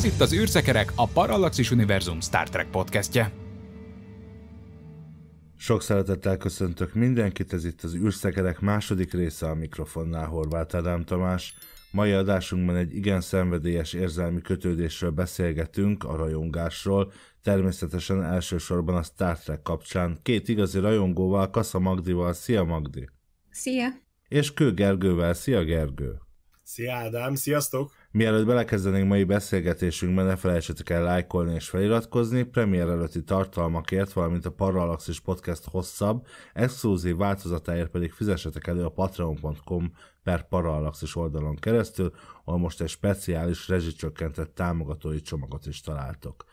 Ez itt az űrszekerek, a Parallaxis Univerzum Star Trek podcastje. Sok szeretettel köszöntök mindenkit, ez itt az űrszekerek második része a mikrofonnál Horváth Ádám Tamás. Mai adásunkban egy igen szenvedélyes érzelmi kötődésről beszélgetünk, a rajongásról, természetesen elsősorban a Star Trek kapcsán. Két igazi rajongóval, Kassa Magdival. Szia Magdi! Szia! És Kő Gergővel. Szia Gergő! Szia Ádám, sziasztok! Mielőtt belekezdenénk mai beszélgetésünkbe, ne felejtsetek el lájkolni és feliratkozni, premier előtti tartalmakért, valamint a Parallaxis Podcast hosszabb, exkluzív változatáért pedig fizessetek elő a patreon.com per Parallaxis oldalon keresztül, ahol most egy speciális rezsicsökkentett támogatói csomagot is találtok.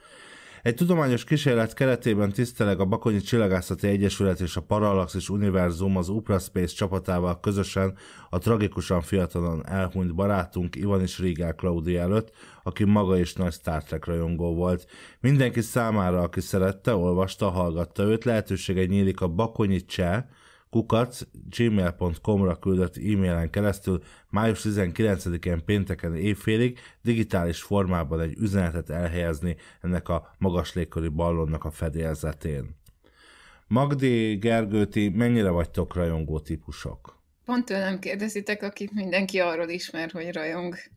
Egy tudományos kísérlet keretében tiszteleg a Bakonyi Csillagászati Egyesület és a Parallaxis Univerzum az space csapatával közösen a tragikusan fiatalon elhunyt barátunk Ivan is Rigel Claudi előtt, aki maga is nagy Star Trek rajongó volt. Mindenki számára, aki szerette, olvasta, hallgatta őt, lehetősége nyílik a Bakonyi Cseh, kukac gmail.com-ra küldött e-mailen keresztül május 19-én pénteken évfélig digitális formában egy üzenetet elhelyezni ennek a magas légköri ballonnak a fedélzetén. Magdi, Gergőti, mennyire vagytok rajongó típusok? Pont tőlem kérdezitek, akit mindenki arról ismer, hogy rajong.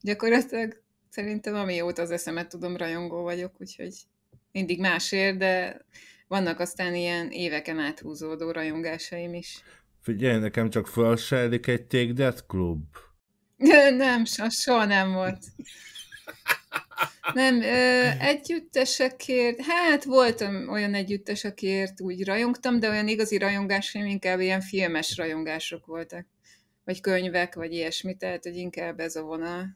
Gyakorlatilag szerintem amióta az eszemet tudom, rajongó vagyok, úgyhogy mindig másért, de vannak aztán ilyen éveken áthúzódó rajongásaim is. Figyelj, nekem csak felsejlik egy Take That Club. Nem, so, soha nem volt. Nem, ö, együttesekért, hát voltam olyan együttes, akiért úgy rajongtam, de olyan igazi rajongásaim inkább ilyen filmes rajongások voltak, vagy könyvek, vagy ilyesmi, tehát hogy inkább ez a vonal.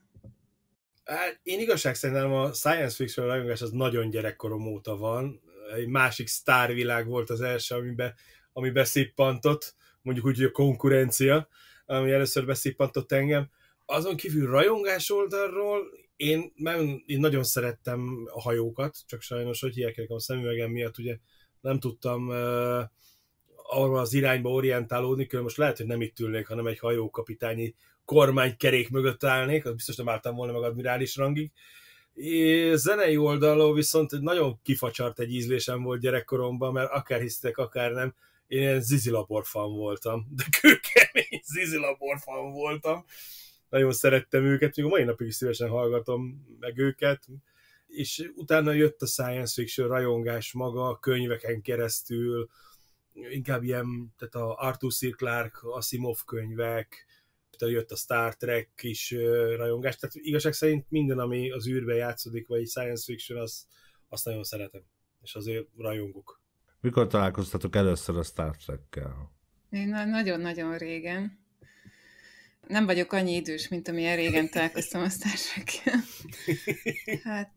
Hát én igazság szerintem a science fiction rajongás az nagyon gyerekkorom óta van, egy másik sztárvilág volt az első, amiben, ami beszippantott, mondjuk úgy, hogy a konkurencia, ami először beszippantott engem. Azon kívül rajongás oldalról én, nem, én nagyon szerettem a hajókat, csak sajnos, hogy hiákelek a szemüvegem miatt, ugye nem tudtam uh, arra az irányba orientálódni, külön most lehet, hogy nem itt ülnék, hanem egy hajókapitányi kormánykerék mögött állnék, az biztos nem álltam volna meg admirális rangig, uh, és zenei oldalról viszont nagyon kifacsart egy ízlésem volt gyerekkoromban, mert akár hisztek, akár nem, én ilyen zizilabor fan voltam, de kőkemény zizilabor fan voltam. Nagyon szerettem őket, még a mai napig is szívesen hallgatom meg őket, és utána jött a science fiction rajongás maga, a könyveken keresztül, inkább ilyen, tehát a Arthur C. Clarke, Asimov könyvek, utána jött a Star Trek is rajongás, tehát igazság szerint minden, ami az űrbe játszódik, vagy science fiction, az, azt nagyon szeretem, és azért rajongok. Mikor találkoztatok először a Star Trek-kel? Én nagyon-nagyon régen. Nem vagyok annyi idős, mint amilyen régen találkoztam a Star trek Hát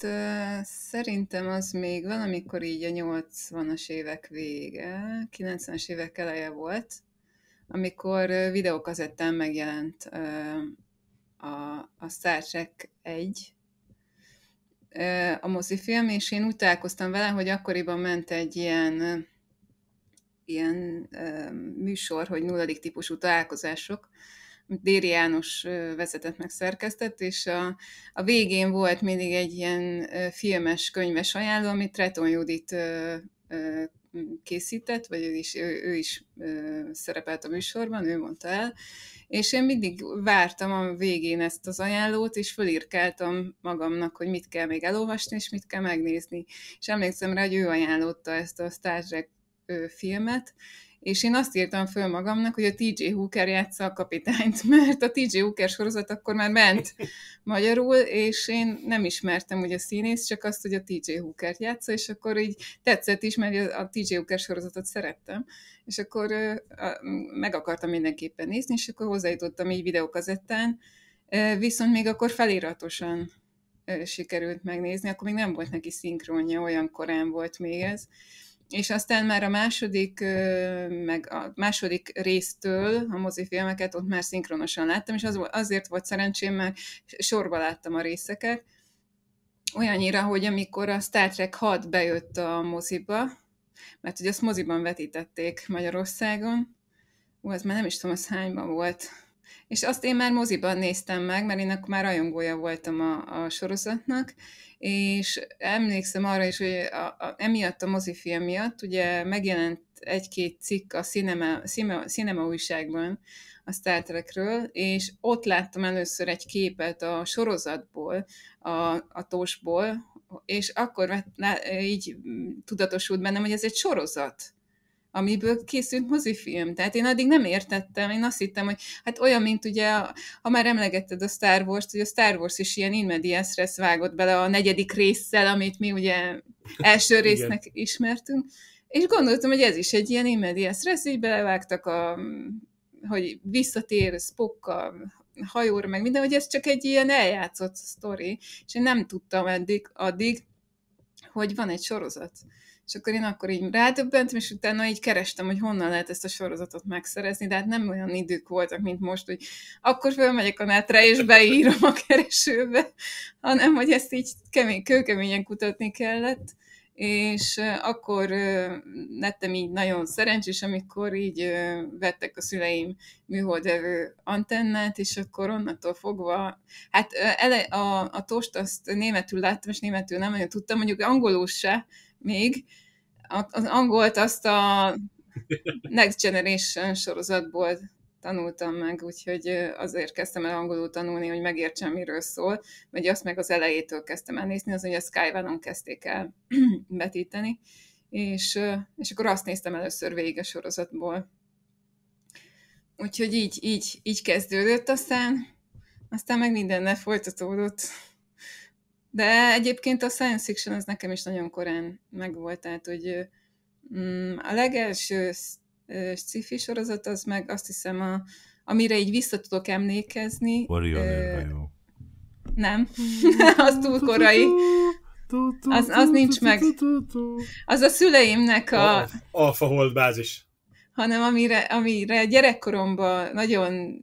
szerintem az még valamikor így a 80-as évek vége, 90 as évek eleje volt, amikor videókazettán megjelent a, a Star Trek 1, a mozifilm, és én úgy találkoztam vele, hogy akkoriban ment egy ilyen, ilyen műsor, hogy nulladik típusú találkozások, Déri János vezetett meg szerkesztett, és a, a végén volt mindig egy ilyen filmes, könyves ajánló, amit Treton Judit készített, vagy ő is, ő, ő is szerepelt a műsorban, ő mondta el, és én mindig vártam a végén ezt az ajánlót, és fölírkáltam magamnak, hogy mit kell még elolvasni, és mit kell megnézni. És emlékszem rá, hogy ő ajánlotta ezt a Star Trek filmet, és én azt írtam föl magamnak, hogy a TJ Hooker játsza a kapitányt, mert a TJ Hooker sorozat akkor már ment magyarul, és én nem ismertem ugye a színész, csak azt, hogy a TJ Hooker játsza, és akkor így tetszett is, mert a TJ Hooker sorozatot szerettem, és akkor meg akartam mindenképpen nézni, és akkor hozzájutottam így videókazettán, viszont még akkor feliratosan sikerült megnézni, akkor még nem volt neki szinkronja, olyan korán volt még ez, és aztán már a második, meg a második résztől a mozifilmeket ott már szinkronosan láttam, és az, azért volt szerencsém, mert sorba láttam a részeket, olyannyira, hogy amikor a Star Trek 6 bejött a moziba, mert hogy azt moziban vetítették Magyarországon, ú, az már nem is tudom, az hányban volt. És azt én már moziban néztem meg, mert én akkor már rajongója voltam a, a sorozatnak, és emlékszem arra is, hogy a, a, emiatt a mozifilm miatt ugye megjelent egy-két cikk a cinema, cinema, cinema újságban a Star Trekről, és ott láttam először egy képet a sorozatból, a, a tosból, és akkor így tudatosult bennem, hogy ez egy sorozat amiből készült mozifilm. Tehát én addig nem értettem, én azt hittem, hogy hát olyan, mint ugye, ha már emlegetted a Star Wars-t, hogy a Star Wars is ilyen in vágott bele a negyedik résszel, amit mi ugye első résznek ismertünk, és gondoltam, hogy ez is egy ilyen in stressz, így belevágtak a hogy visszatér Spock a hajóra, meg minden, hogy ez csak egy ilyen eljátszott sztori, és én nem tudtam eddig, addig, hogy van egy sorozat. És akkor én akkor így rádöbbentem, és utána így kerestem, hogy honnan lehet ezt a sorozatot megszerezni, de hát nem olyan idők voltak, mint most, hogy akkor fölmegyek a netre, és beírom a keresőbe, hanem hogy ezt így kemény, kőkeményen kutatni kellett és akkor lettem így nagyon szerencsés, amikor így vettek a szüleim műholdevő antennát, és akkor onnantól fogva, hát ele, a, a tost azt németül láttam, és németül nem nagyon tudtam, mondjuk angolul se, még. Az angolt azt a Next Generation sorozatból tanultam meg, úgyhogy azért kezdtem el angolul tanulni, hogy megértsem, miről szól, vagy azt meg az elejétől kezdtem el nézni, az ugye a Sky kezdték el betíteni, és, és akkor azt néztem először végig a sorozatból. Úgyhogy így, így, így kezdődött, aztán, aztán meg mindennel folytatódott. De egyébként a science fiction az nekem is nagyon korán megvolt, tehát hogy mm, a legelső sci-fi sorozat az meg azt hiszem, a, amire így vissza tudok emlékezni. Varionőrhajó. Nem, az túl korai. Az, az nincs meg. Az a szüleimnek a... Alfa hold bázis. Hanem amire, amire gyerekkoromban nagyon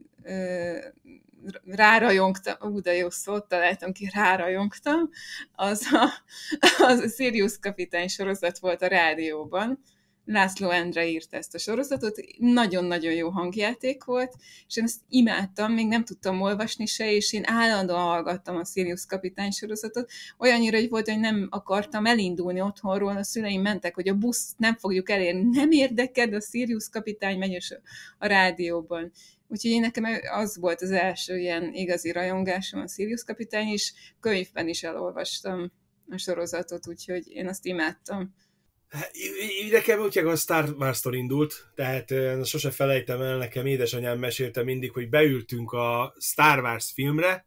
rárajongtam, ú, de jó szót találtam ki, rárajongtam, az a, az a Sirius kapitány sorozat volt a rádióban, László Endre írta ezt a sorozatot, nagyon-nagyon jó hangjáték volt, és én ezt imádtam, még nem tudtam olvasni se, és én állandóan hallgattam a Sirius kapitány sorozatot, olyannyira, hogy volt, hogy nem akartam elindulni otthonról, a szüleim mentek, hogy a busz nem fogjuk elérni, nem érdekel, a Sirius kapitány megy a rádióban. Úgyhogy én nekem az volt az első ilyen igazi rajongásom a Sirius kapitány, és könyvben is elolvastam a sorozatot, úgyhogy én azt imádtam. Hát, nekem úgy a Star wars indult, tehát sose felejtem el, nekem édesanyám mesélte mindig, hogy beültünk a Star Wars filmre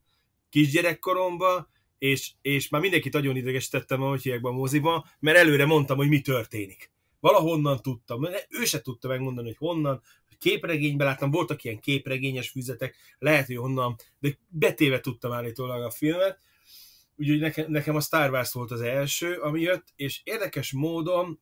kisgyerekkoromba, és, és már mindenkit nagyon idegesítettem ahogy hiekben a moziban, mert előre mondtam, hogy mi történik. Valahonnan tudtam, ő se tudta megmondani, hogy honnan, képregényben láttam, voltak ilyen képregényes füzetek, lehet, hogy onnan, de betéve tudtam állítólag a filmet, úgyhogy nekem, nekem a Star Wars volt az első, ami jött, és érdekes módon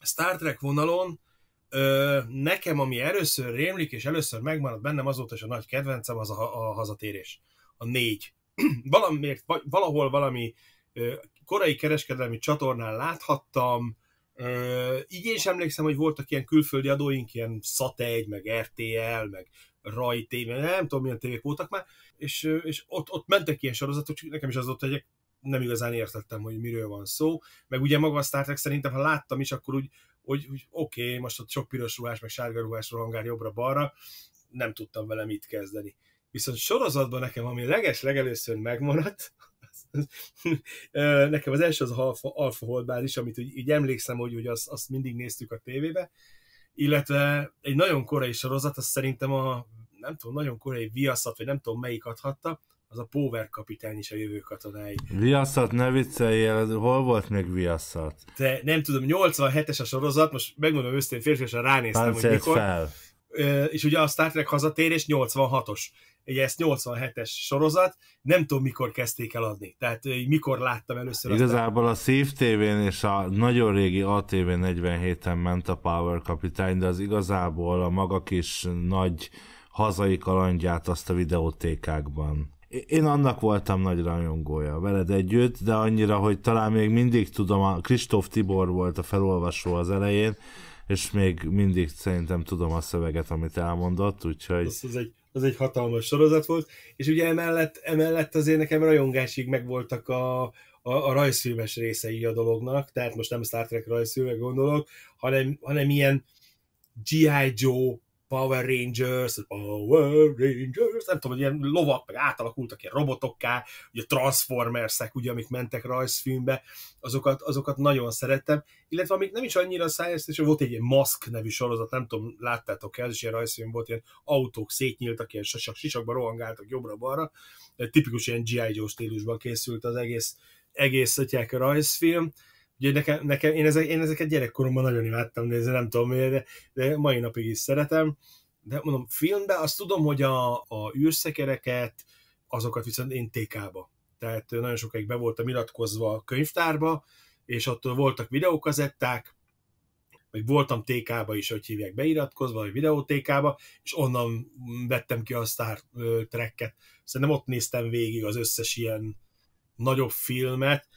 Star Trek vonalon ö, nekem, ami először rémlik, és először megmaradt bennem azóta is a nagy kedvencem, az a, a hazatérés. A négy. Valamért, valahol valami ö, korai kereskedelmi csatornán láthattam, így én sem emlékszem, hogy voltak ilyen külföldi adóink, ilyen SAT1, meg RTL, meg RAI TV, nem tudom milyen tévék voltak már, és, és ott, ott mentek ilyen sorozatok, csak nekem is az ott egyek nem igazán értettem, hogy miről van szó, meg ugye maga a Star Trek szerintem, ha láttam is, akkor úgy, hogy, hogy oké, okay, most ott sok piros ruhás, meg sárga ruhás rohangár jobbra-balra, nem tudtam vele mit kezdeni. Viszont sorozatban nekem, ami leges legelőször megmaradt, Nekem az első az alfa, alfa is, amit úgy, így emlékszem, hogy, hogy azt, azt mindig néztük a tévébe, illetve egy nagyon korai sorozat, az szerintem a, nem tudom, nagyon korai viaszat, vagy nem tudom melyik adhatta, az a Power kapitány is a jövő katonái. Viaszat, ne vicceljél, hol volt még Viaszat? Te nem tudom, 87-es a sorozat, most megmondom őszintén, férfiasan ránéztem, Páncélt hogy mikor. Fel és ugye a Star Trek hazatérés 86-os. egy ezt 87-es sorozat, nem tudom mikor kezdték el adni, tehát mikor láttam először. Igazából aztán... a Szív tv és a nagyon régi ATV 47-en ment a Power Kapitány, de az igazából a maga kis nagy hazai kalandját azt a videótékákban. Én annak voltam nagy rajongója veled együtt, de annyira, hogy talán még mindig tudom, a Kristóf Tibor volt a felolvasó az elején, és még mindig szerintem tudom a szöveget, amit elmondott, úgyhogy... Az, az, egy, az egy hatalmas sorozat volt, és ugye emellett, emellett azért nekem rajongásig megvoltak a, a, a rajzfilmes részei a dolognak, tehát most nem Star Trek rajzfilmek gondolok, hanem, hanem ilyen G.I. Joe Power Rangers, Power Rangers, nem tudom, ilyen lovak, meg átalakultak ilyen robotokká, ugye Transformersek, ugye, amik mentek rajzfilmbe, azokat, azokat nagyon szerettem, illetve amik nem is annyira science és volt egy ilyen Mask nevű sorozat, nem tudom, láttátok el, és ilyen rajzfilm volt, ilyen autók szétnyíltak, ilyen sasak, sisakba rohangáltak jobbra-balra, tipikus ilyen G.I. Joe stílusban készült az egész, egész atyák a rajzfilm, Ugye nekem, nekem én, ezek, én ezeket gyerekkoromban nagyon imádtam nézni, nem tudom miért, de, de mai napig is szeretem. De mondom, filmben azt tudom, hogy a, a űrszekereket, azokat viszont én TK-ba. Tehát nagyon sokáig be voltam iratkozva a könyvtárba, és ott voltak videókazetták, vagy voltam TK-ba is, hogy hívják, beiratkozva, vagy videótékába, és onnan vettem ki a Star Trek-et. Szerintem ott néztem végig az összes ilyen nagyobb filmet,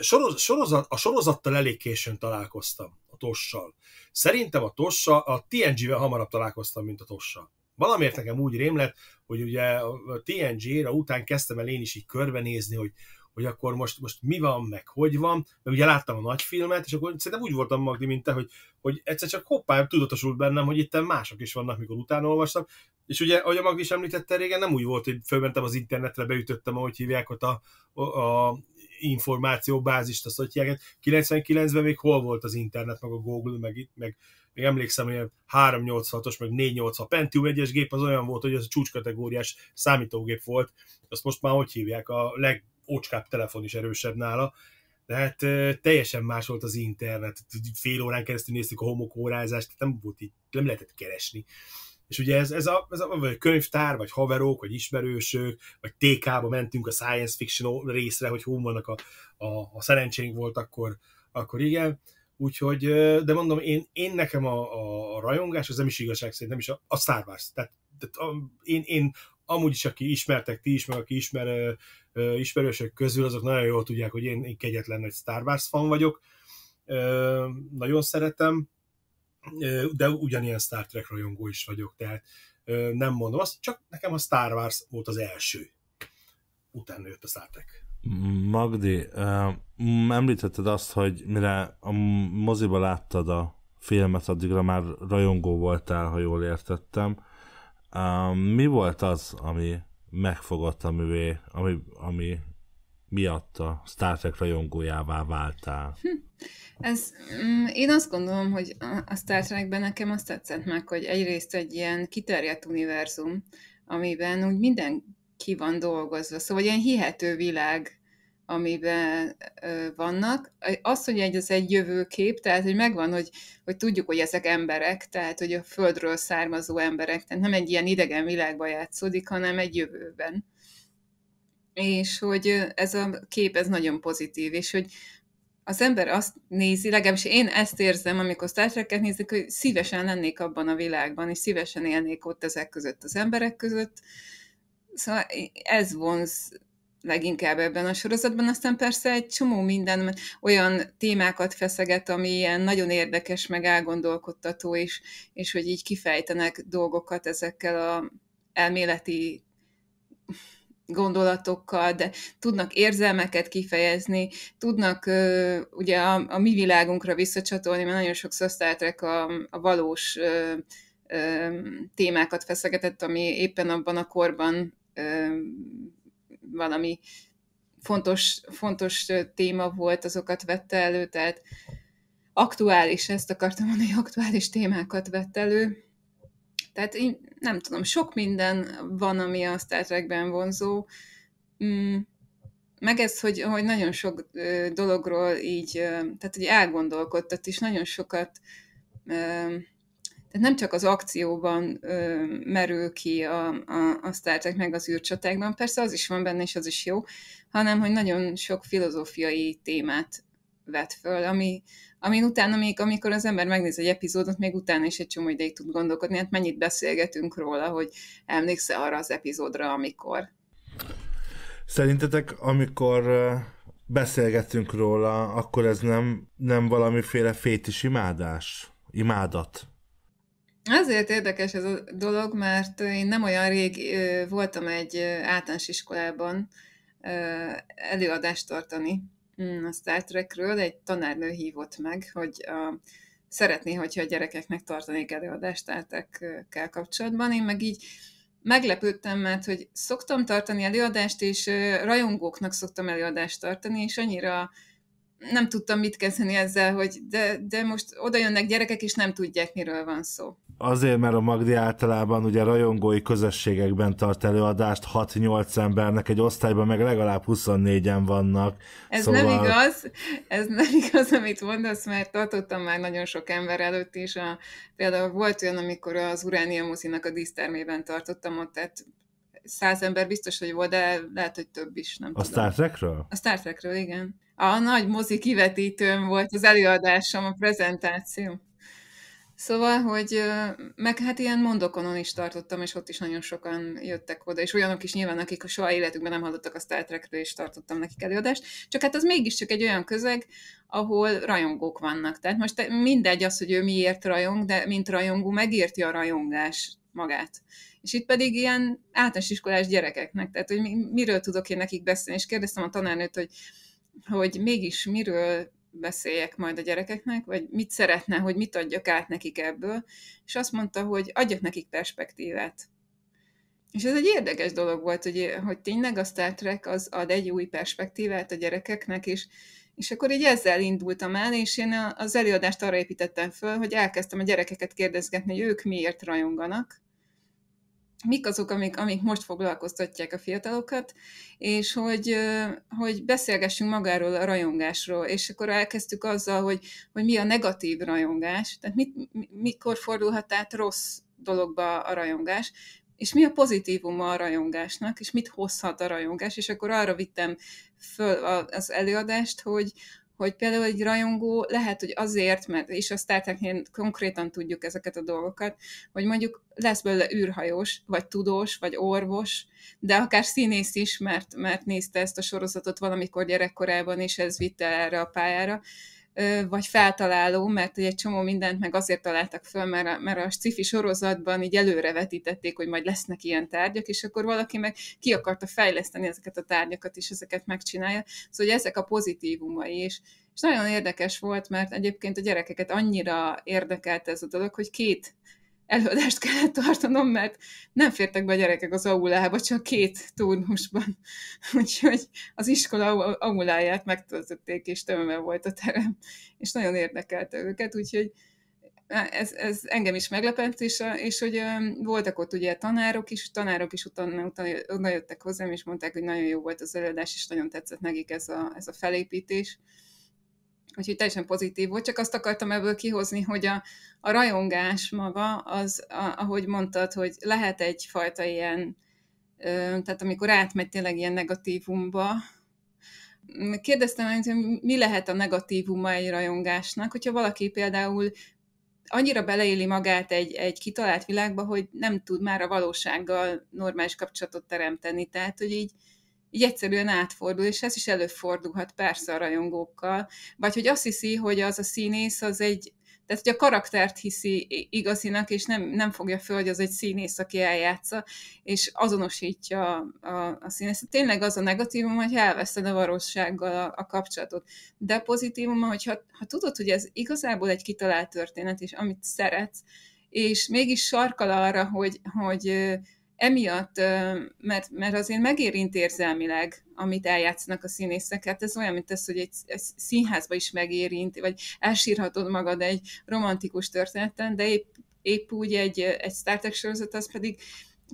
Soroz, sorozat, a sorozattal elég későn találkoztam, a tossal. Szerintem a tossa, a TNG-vel hamarabb találkoztam, mint a tossa. Valamiért nekem úgy rém lett, hogy ugye a TNG-re után kezdtem el én is így körbenézni, hogy, hogy akkor most, most mi van, meg hogy van, mert ugye láttam a nagy filmet, és akkor szerintem úgy voltam Magdi, mint te, hogy, hogy egyszer csak hoppá, tudatosult bennem, hogy itt mások is vannak, mikor utána olvastam, és ugye, ahogy a Magdi is említette régen, nem úgy volt, hogy fölmentem az internetre, beütöttem, ahogy hívják ott a, a, a információbázist, azt hogy 99-ben még hol volt az internet, meg a Google, meg itt, meg még emlékszem, hogy 386-os, meg 486 Pentium 1-es gép az olyan volt, hogy az a csúcskategóriás számítógép volt, azt most már hogy hívják, a legocskább telefon is erősebb nála, de hát teljesen más volt az internet, fél órán keresztül néztük a homokórázást, nem volt így, nem lehetett keresni. És ugye ez, ez, a, ez a, vagy a könyvtár, vagy haverok, vagy ismerősök, vagy TK-ba mentünk a science fiction részre, hogy hol vannak a, a, a szerencsénk volt, akkor, akkor igen. Úgyhogy, de mondom, én, én nekem a, a rajongás, az nem is igazság szerint, nem is a, a Star Wars. Tehát, tehát a, én, én amúgy is, aki ismertek, ti is, meg aki ismer, ismerősök közül, azok nagyon jól tudják, hogy én, én kegyetlen nagy Star Wars fan vagyok. nagyon szeretem de ugyanilyen Star Trek rajongó is vagyok, tehát nem mondom azt, csak nekem a Star Wars volt az első. Utána jött a Star Trek. Magdi, említetted azt, hogy mire a moziba láttad a filmet, addigra már rajongó voltál, ha jól értettem. Mi volt az, ami megfogott a művé, ami, ami miatt a Star Trek rajongójává váltál? Hm. Ez, mm, én azt gondolom, hogy a Star Trekben nekem azt tetszett meg, hogy egyrészt egy ilyen kiterjedt univerzum, amiben úgy minden ki van dolgozva, szóval ilyen hihető világ, amiben vannak. Az, hogy egy, az egy jövőkép, tehát hogy megvan, hogy, hogy tudjuk, hogy ezek emberek, tehát hogy a földről származó emberek, tehát nem egy ilyen idegen világba játszódik, hanem egy jövőben és hogy ez a kép ez nagyon pozitív, és hogy az ember azt nézi, legalábbis én ezt érzem, amikor Star Trek-et nézik, hogy szívesen lennék abban a világban, és szívesen élnék ott ezek között, az emberek között. Szóval ez vonz leginkább ebben a sorozatban, aztán persze egy csomó minden olyan témákat feszeget, ami ilyen nagyon érdekes, meg elgondolkodtató is, és hogy így kifejtenek dolgokat ezekkel a elméleti gondolatokkal, de tudnak érzelmeket kifejezni, tudnak uh, ugye a, a mi világunkra visszacsatolni, mert nagyon sokszor Star a, a valós uh, uh, témákat feszegetett, ami éppen abban a korban uh, valami fontos, fontos téma volt, azokat vette elő, tehát aktuális, ezt akartam mondani, aktuális témákat vett elő, tehát én nem tudom, sok minden van, ami a Star Trekben vonzó. Mm, meg ez, hogy, hogy nagyon sok dologról így, tehát hogy elgondolkodtat, is nagyon sokat tehát nem csak az akcióban merül ki a, a, a Star Trek meg az űrcsatákban, persze az is van benne, és az is jó, hanem hogy nagyon sok filozófiai témát vet föl, ami, amin utána még, amikor az ember megnéz egy epizódot, még utána is egy csomó ideig tud gondolkodni, hát mennyit beszélgetünk róla, hogy emlékszel arra az epizódra, amikor. Szerintetek, amikor beszélgetünk róla, akkor ez nem, nem valamiféle fétis imádás? Imádat? Azért érdekes ez a dolog, mert én nem olyan rég voltam egy általános iskolában előadást tartani, Mm, a Star Trekről egy tanárnő hívott meg, hogy a, szeretné, hogyha a gyerekeknek tartanék előadást kell kapcsolatban. Én meg így meglepődtem, mert hogy szoktam tartani előadást, és rajongóknak szoktam előadást tartani, és annyira nem tudtam mit kezdeni ezzel, hogy de, de most oda jönnek gyerekek, és nem tudják, miről van szó. Azért, mert a Magdi általában ugye rajongói közösségekben tart előadást, 6-8 embernek egy osztályban meg legalább 24-en vannak. Ez szóval... nem igaz, ez nem igaz, amit mondasz, mert tartottam már nagyon sok ember előtt is. A, például volt olyan, amikor az Uránia Muszinak a dísztermében tartottam ott, tehát száz ember biztos, hogy volt, de lehet, hogy több is, nem A tudom. Star Trekről? A Star Trekről, igen a nagy mozi kivetítőm volt az előadásom, a prezentációm. Szóval, hogy meg hát ilyen mondokonon is tartottam, és ott is nagyon sokan jöttek oda, és olyanok is nyilván, akik a soha életükben nem hallottak a Star trek és tartottam nekik előadást, csak hát az mégiscsak egy olyan közeg, ahol rajongók vannak. Tehát most mindegy az, hogy ő miért rajong, de mint rajongó megérti a rajongás magát. És itt pedig ilyen általános iskolás gyerekeknek, tehát hogy miről tudok én nekik beszélni, és kérdeztem a tanárnőt, hogy hogy mégis miről beszéljek majd a gyerekeknek, vagy mit szeretne, hogy mit adjak át nekik ebből, és azt mondta, hogy adjak nekik perspektívát. És ez egy érdekes dolog volt, hogy, hogy tényleg a Star Trek az ad egy új perspektívát a gyerekeknek, és, és akkor így ezzel indultam el, és én az előadást arra építettem föl, hogy elkezdtem a gyerekeket kérdezgetni, hogy ők miért rajonganak, mik azok, amik, amik most foglalkoztatják a fiatalokat, és hogy, hogy beszélgessünk magáról a rajongásról, és akkor elkezdtük azzal, hogy, hogy mi a negatív rajongás, tehát mit, mikor fordulhat át rossz dologba a rajongás, és mi a pozitívuma a rajongásnak, és mit hozhat a rajongás, és akkor arra vittem föl az előadást, hogy, hogy például egy rajongó lehet, hogy azért, mert és a Star konkrétan tudjuk ezeket a dolgokat, hogy mondjuk lesz belőle űrhajós, vagy tudós, vagy orvos, de akár színész is, mert, mert nézte ezt a sorozatot valamikor gyerekkorában, és ez vitte erre a pályára, vagy feltaláló, mert egy csomó mindent meg azért találtak föl, mert a, mert a sci-fi sorozatban így előrevetítették, hogy majd lesznek ilyen tárgyak, és akkor valaki meg ki akarta fejleszteni ezeket a tárgyakat, és ezeket megcsinálja. Szóval hogy ezek a pozitívumai, és, és nagyon érdekes volt, mert egyébként a gyerekeket annyira érdekelt ez a dolog, hogy két előadást kellett tartanom, mert nem fértek be a gyerekek az aulába, csak két turnusban. Úgyhogy az iskola auláját megtöltötték, és tömve volt a terem, és nagyon érdekelte őket, úgyhogy ez, ez engem is meglepett, és, és hogy voltak ott ugye tanárok is, tanárok is utána, utána jöttek hozzám, és mondták, hogy nagyon jó volt az előadás, és nagyon tetszett nekik ez a, ez a felépítés úgyhogy teljesen pozitív volt, csak azt akartam ebből kihozni, hogy a, a rajongás maga, az, a, ahogy mondtad, hogy lehet egyfajta ilyen, ö, tehát amikor átmegy tényleg ilyen negatívumba, kérdeztem, hogy mi lehet a negatívuma egy rajongásnak, hogyha valaki például annyira beleéli magát egy, egy kitalált világba, hogy nem tud már a valósággal normális kapcsolatot teremteni. Tehát, hogy így, így egyszerűen átfordul, és ez is előfordulhat persze a rajongókkal, vagy hogy azt hiszi, hogy az a színész az egy, tehát, hogy a karaktert hiszi igazinak, és nem, nem fogja föl, hogy az egy színész, aki eljátsza, és azonosítja a, a, a színész. Tényleg az a negatívum, hogy elveszted a valósággal a, a kapcsolatot. De pozitívum, hogy ha, ha tudod, hogy ez igazából egy kitalált történet, és amit szeretsz, és mégis sarkal arra, hogy, hogy emiatt, mert, mert azért megérint érzelmileg, amit eljátszanak a színészek. Hát ez olyan, mint ez, hogy egy, egy színházba is megérint, vagy elsírhatod magad egy romantikus történeten, de épp, épp úgy egy, egy Star Trek sorozat, az pedig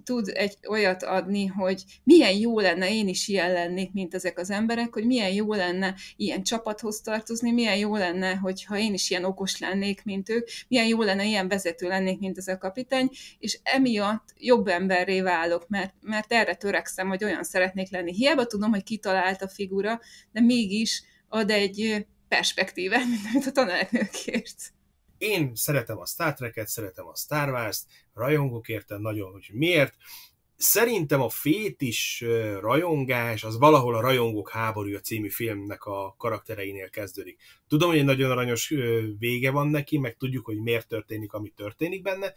tud egy olyat adni, hogy milyen jó lenne, én is ilyen lennék, mint ezek az emberek, hogy milyen jó lenne ilyen csapathoz tartozni, milyen jó lenne, hogyha én is ilyen okos lennék, mint ők, milyen jó lenne, ilyen vezető lennék, mint ez a kapitány, és emiatt jobb emberré válok, mert, mert erre törekszem, hogy olyan szeretnék lenni. Hiába tudom, hogy kitalált a figura, de mégis ad egy perspektívát, mint amit a tanárnő kért. Én szeretem a Star Trek-et, szeretem a Star Wars-t, rajongok értem nagyon, hogy miért. Szerintem a fétis rajongás, az valahol a Rajongók háborúja című filmnek a karaktereinél kezdődik. Tudom, hogy egy nagyon aranyos vége van neki, meg tudjuk, hogy miért történik, ami történik benne,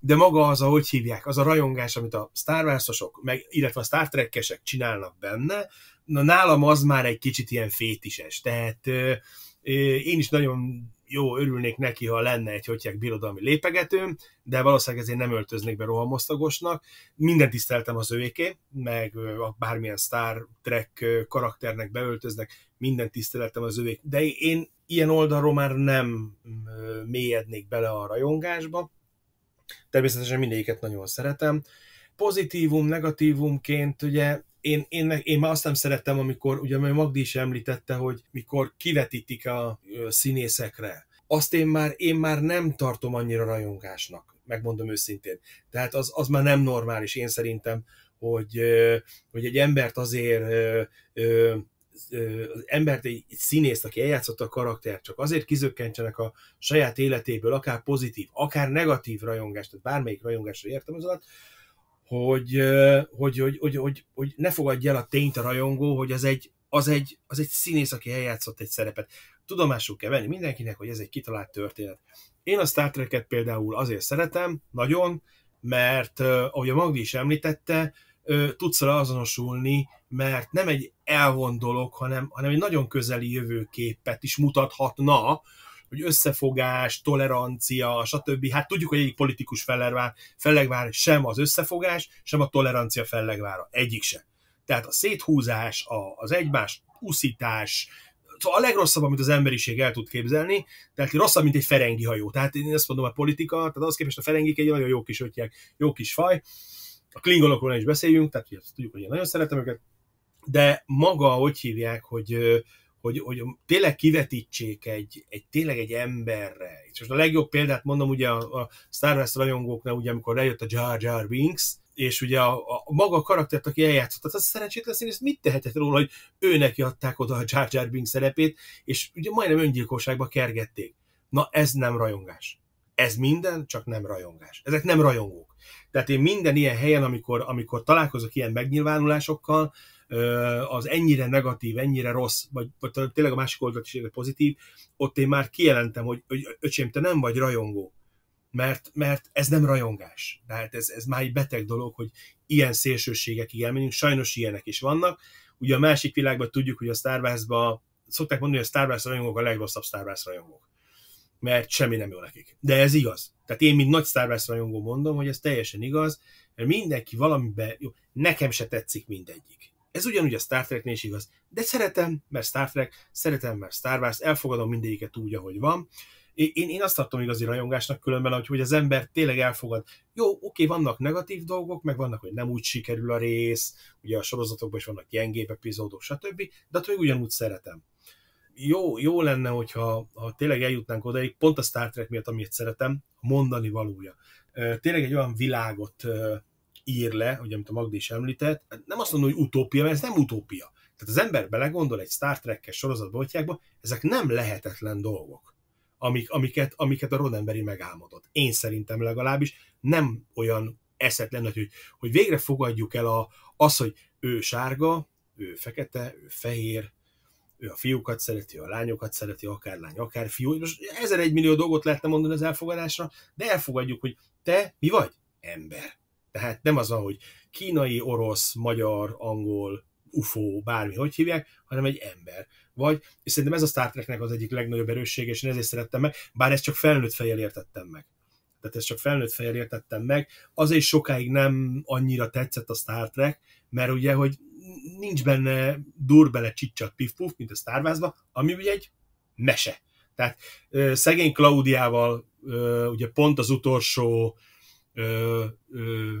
de maga az, ahogy hívják, az a rajongás, amit a Star Wars-osok, meg, illetve a Star Trek-esek csinálnak benne, na nálam az már egy kicsit ilyen fétises, tehát én is nagyon jó, örülnék neki, ha lenne egy hogyják birodalmi lépegetőm, de valószínűleg ezért nem öltöznék be rohamosztagosnak. Minden tiszteltem az őéké, meg a bármilyen Star Trek karakternek beöltöznek, minden tiszteltem az övék, de én ilyen oldalról már nem mélyednék bele a rajongásba. Természetesen mindegyiket nagyon szeretem. Pozitívum, negatívumként ugye én, én, én már azt nem szerettem, amikor, ugye mert Magdi is említette, hogy mikor kivetítik a színészekre, azt én már, én már nem tartom annyira rajongásnak, megmondom őszintén. Tehát az, az már nem normális, én szerintem, hogy, hogy egy embert azért az embert, egy színészt, aki eljátszotta a karaktert, csak azért kizökkentsenek a saját életéből, akár pozitív, akár negatív rajongást, tehát bármelyik rajongásra értem az alatt, hogy, hogy, hogy, hogy, hogy, hogy ne fogadj el a tényt a rajongó, hogy az egy, az egy, az egy színész, aki eljátszott egy szerepet. Tudomásul kell venni mindenkinek, hogy ez egy kitalált történet. Én a Star Trek-et például azért szeretem, nagyon, mert ahogy a Magdi is említette, tudsz rá azonosulni, mert nem egy elvon dolog, hanem, hanem egy nagyon közeli jövőképet is mutathatna, hogy összefogás, tolerancia, stb. Hát tudjuk, hogy egyik politikus fellegvár, fellegvár sem az összefogás, sem a tolerancia fellegvára. Egyik sem. Tehát a széthúzás, a, az egymás uszítás, szóval a legrosszabb, amit az emberiség el tud képzelni, tehát rosszabb, mint egy ferengi hajó. Tehát én azt mondom, a politika, tehát az képest a ferengik egy nagyon jó kis ötjek, jó kis faj. A klingonokról is beszéljünk, tehát tudjuk, hogy én nagyon szeretem őket, de maga, hogy hívják, hogy, hogy, hogy tényleg kivetítsék egy, egy, tényleg egy emberre. És most a legjobb példát mondom ugye a, a Star Wars rajongóknál, ugye amikor lejött a Jar Jar Binks, és ugye a, a, a maga a karaktert, aki eljátszott, hát az szerencsétlen színész mit tehetett róla, hogy ő neki adták oda a Jar Jar Binks szerepét, és ugye majdnem öngyilkosságba kergették. Na ez nem rajongás. Ez minden, csak nem rajongás. Ezek nem rajongók. Tehát én minden ilyen helyen, amikor, amikor találkozok ilyen megnyilvánulásokkal, az ennyire negatív, ennyire rossz, vagy, vagy tényleg a másik oldalt is pozitív, ott én már kijelentem, hogy, hogy öcsém, te nem vagy rajongó mert, mert ez nem rajongás. Tehát ez, ez már egy beteg dolog, hogy ilyen szélsőségekig elmenjünk, sajnos ilyenek is vannak. Ugye a másik világban tudjuk, hogy a Star Wars-ba, szokták mondani, hogy a Star Wars rajongók a legrosszabb Star Wars rajongók, mert semmi nem jó nekik. De ez igaz. Tehát én, mint nagy Star Wars rajongó mondom, hogy ez teljesen igaz, mert mindenki valamiben jó. Nekem se tetszik mindegyik. Ez ugyanúgy a Star Treknél is igaz. De szeretem, mert Star Trek, szeretem, mert Star Wars, elfogadom mindegyiket úgy, ahogy van. Én, én azt tartom igazi rajongásnak különben, hogy, hogy az ember tényleg elfogad. Jó, oké, vannak negatív dolgok, meg vannak, hogy nem úgy sikerül a rész, ugye a sorozatokban is vannak gyengébb epizódok, stb., de attól még ugyanúgy szeretem jó, jó lenne, hogyha ha tényleg eljutnánk odaig, pont a Star Trek miatt, amit szeretem, mondani valója. Tényleg egy olyan világot ír le, ugye, amit a Magdi is említett, nem azt mondom, hogy utópia, mert ez nem utópia. Tehát az ember belegondol egy Star Trek-es sorozatboltjákba, ezek nem lehetetlen dolgok, amik, amiket, amiket a Rodemberi megálmodott. Én szerintem legalábbis nem olyan eszetlen, hogy, hogy végre fogadjuk el a, az, hogy ő sárga, ő fekete, ő fehér, ő a fiúkat szereti, a lányokat szereti, akár lány, akár fiú. Most egy millió dolgot lehetne mondani az elfogadásra, de elfogadjuk, hogy te mi vagy? Ember. Tehát nem az, hogy kínai, orosz, magyar, angol, UFO, bármi, hogy hívják, hanem egy ember. Vagy, és szerintem ez a Star Treknek az egyik legnagyobb erőssége, és én ezért szerettem meg, bár ezt csak felnőtt fejjel értettem meg. Tehát ezt csak felnőtt fejjel értettem meg. Azért sokáig nem annyira tetszett a Star Trek, mert ugye, hogy nincs benne durbele csicsat pif puf, mint a Star wars ami ugye egy mese. Tehát szegény Klaudiával ugye pont az utolsó ö, ö,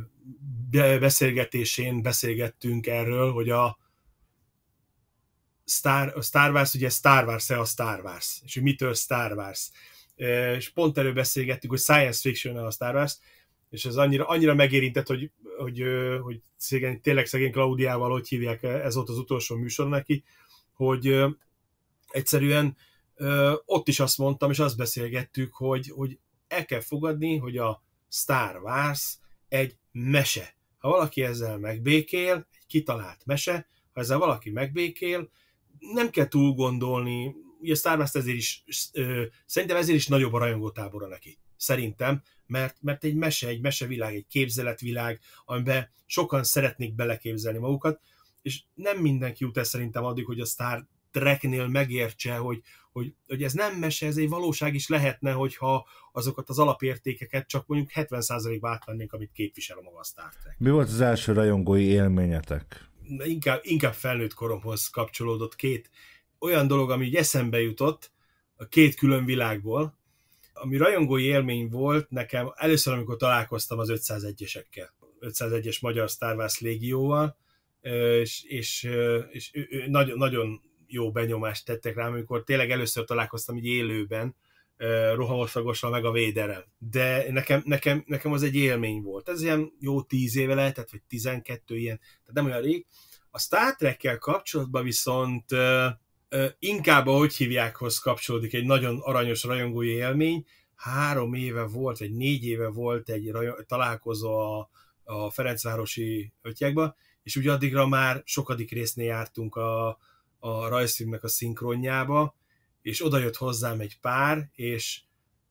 beszélgetésén beszélgettünk erről, hogy a Star, a Star Wars, ugye Star Wars-e a Star Wars, és hogy mitől Star Wars. E, és pont erről beszélgettük hogy science fiction a Star Wars, és ez annyira, annyira megérintett, hogy, hogy, hogy szégen, tényleg szegény Klaudiával, hogy hívják, ez volt az utolsó műsor neki, hogy egyszerűen ott is azt mondtam, és azt beszélgettük, hogy, hogy el kell fogadni, hogy a Star Wars egy mese. Ha valaki ezzel megbékél, egy kitalált mese, ha ezzel valaki megbékél, nem kell túl gondolni, ugye Star Wars ezért is, ö, szerintem ezért is nagyobb a rajongótábora neki, szerintem, mert, mert egy mese, egy mesevilág, egy képzeletvilág, amiben sokan szeretnék beleképzelni magukat, és nem mindenki jut el szerintem addig, hogy a Star treknél megértse, hogy, hogy, hogy ez nem mese, ez egy valóság is lehetne, hogyha azokat az alapértékeket csak mondjuk 70%-ba átvennénk, amit képvisel a maga a Mi volt az első rajongói élményetek? Inkább, inkább felnőtt koromhoz kapcsolódott két olyan dolog, ami így eszembe jutott a két külön világból, ami rajongói élmény volt nekem először, amikor találkoztam az 501-esekkel, 501-es Magyar Star Wars Légióval, és, és, és ő, ő, nagyon, nagyon jó benyomást tettek rám, amikor tényleg először találkoztam így élőben, rohamosagosan meg a véderem. De nekem, nekem, nekem az egy élmény volt. Ez ilyen jó tíz éve lehetett, vagy tizenkettő ilyen, tehát nem olyan rég. A Star trek kapcsolatban viszont inkább a hogy hívjákhoz kapcsolódik egy nagyon aranyos rajongói élmény. Három éve volt, vagy négy éve volt egy találkozó a, a Ferencvárosi ötjekben, és ugye addigra már sokadik résznél jártunk a, a rajzfilmnek a szinkronjába, és oda jött hozzám egy pár, és,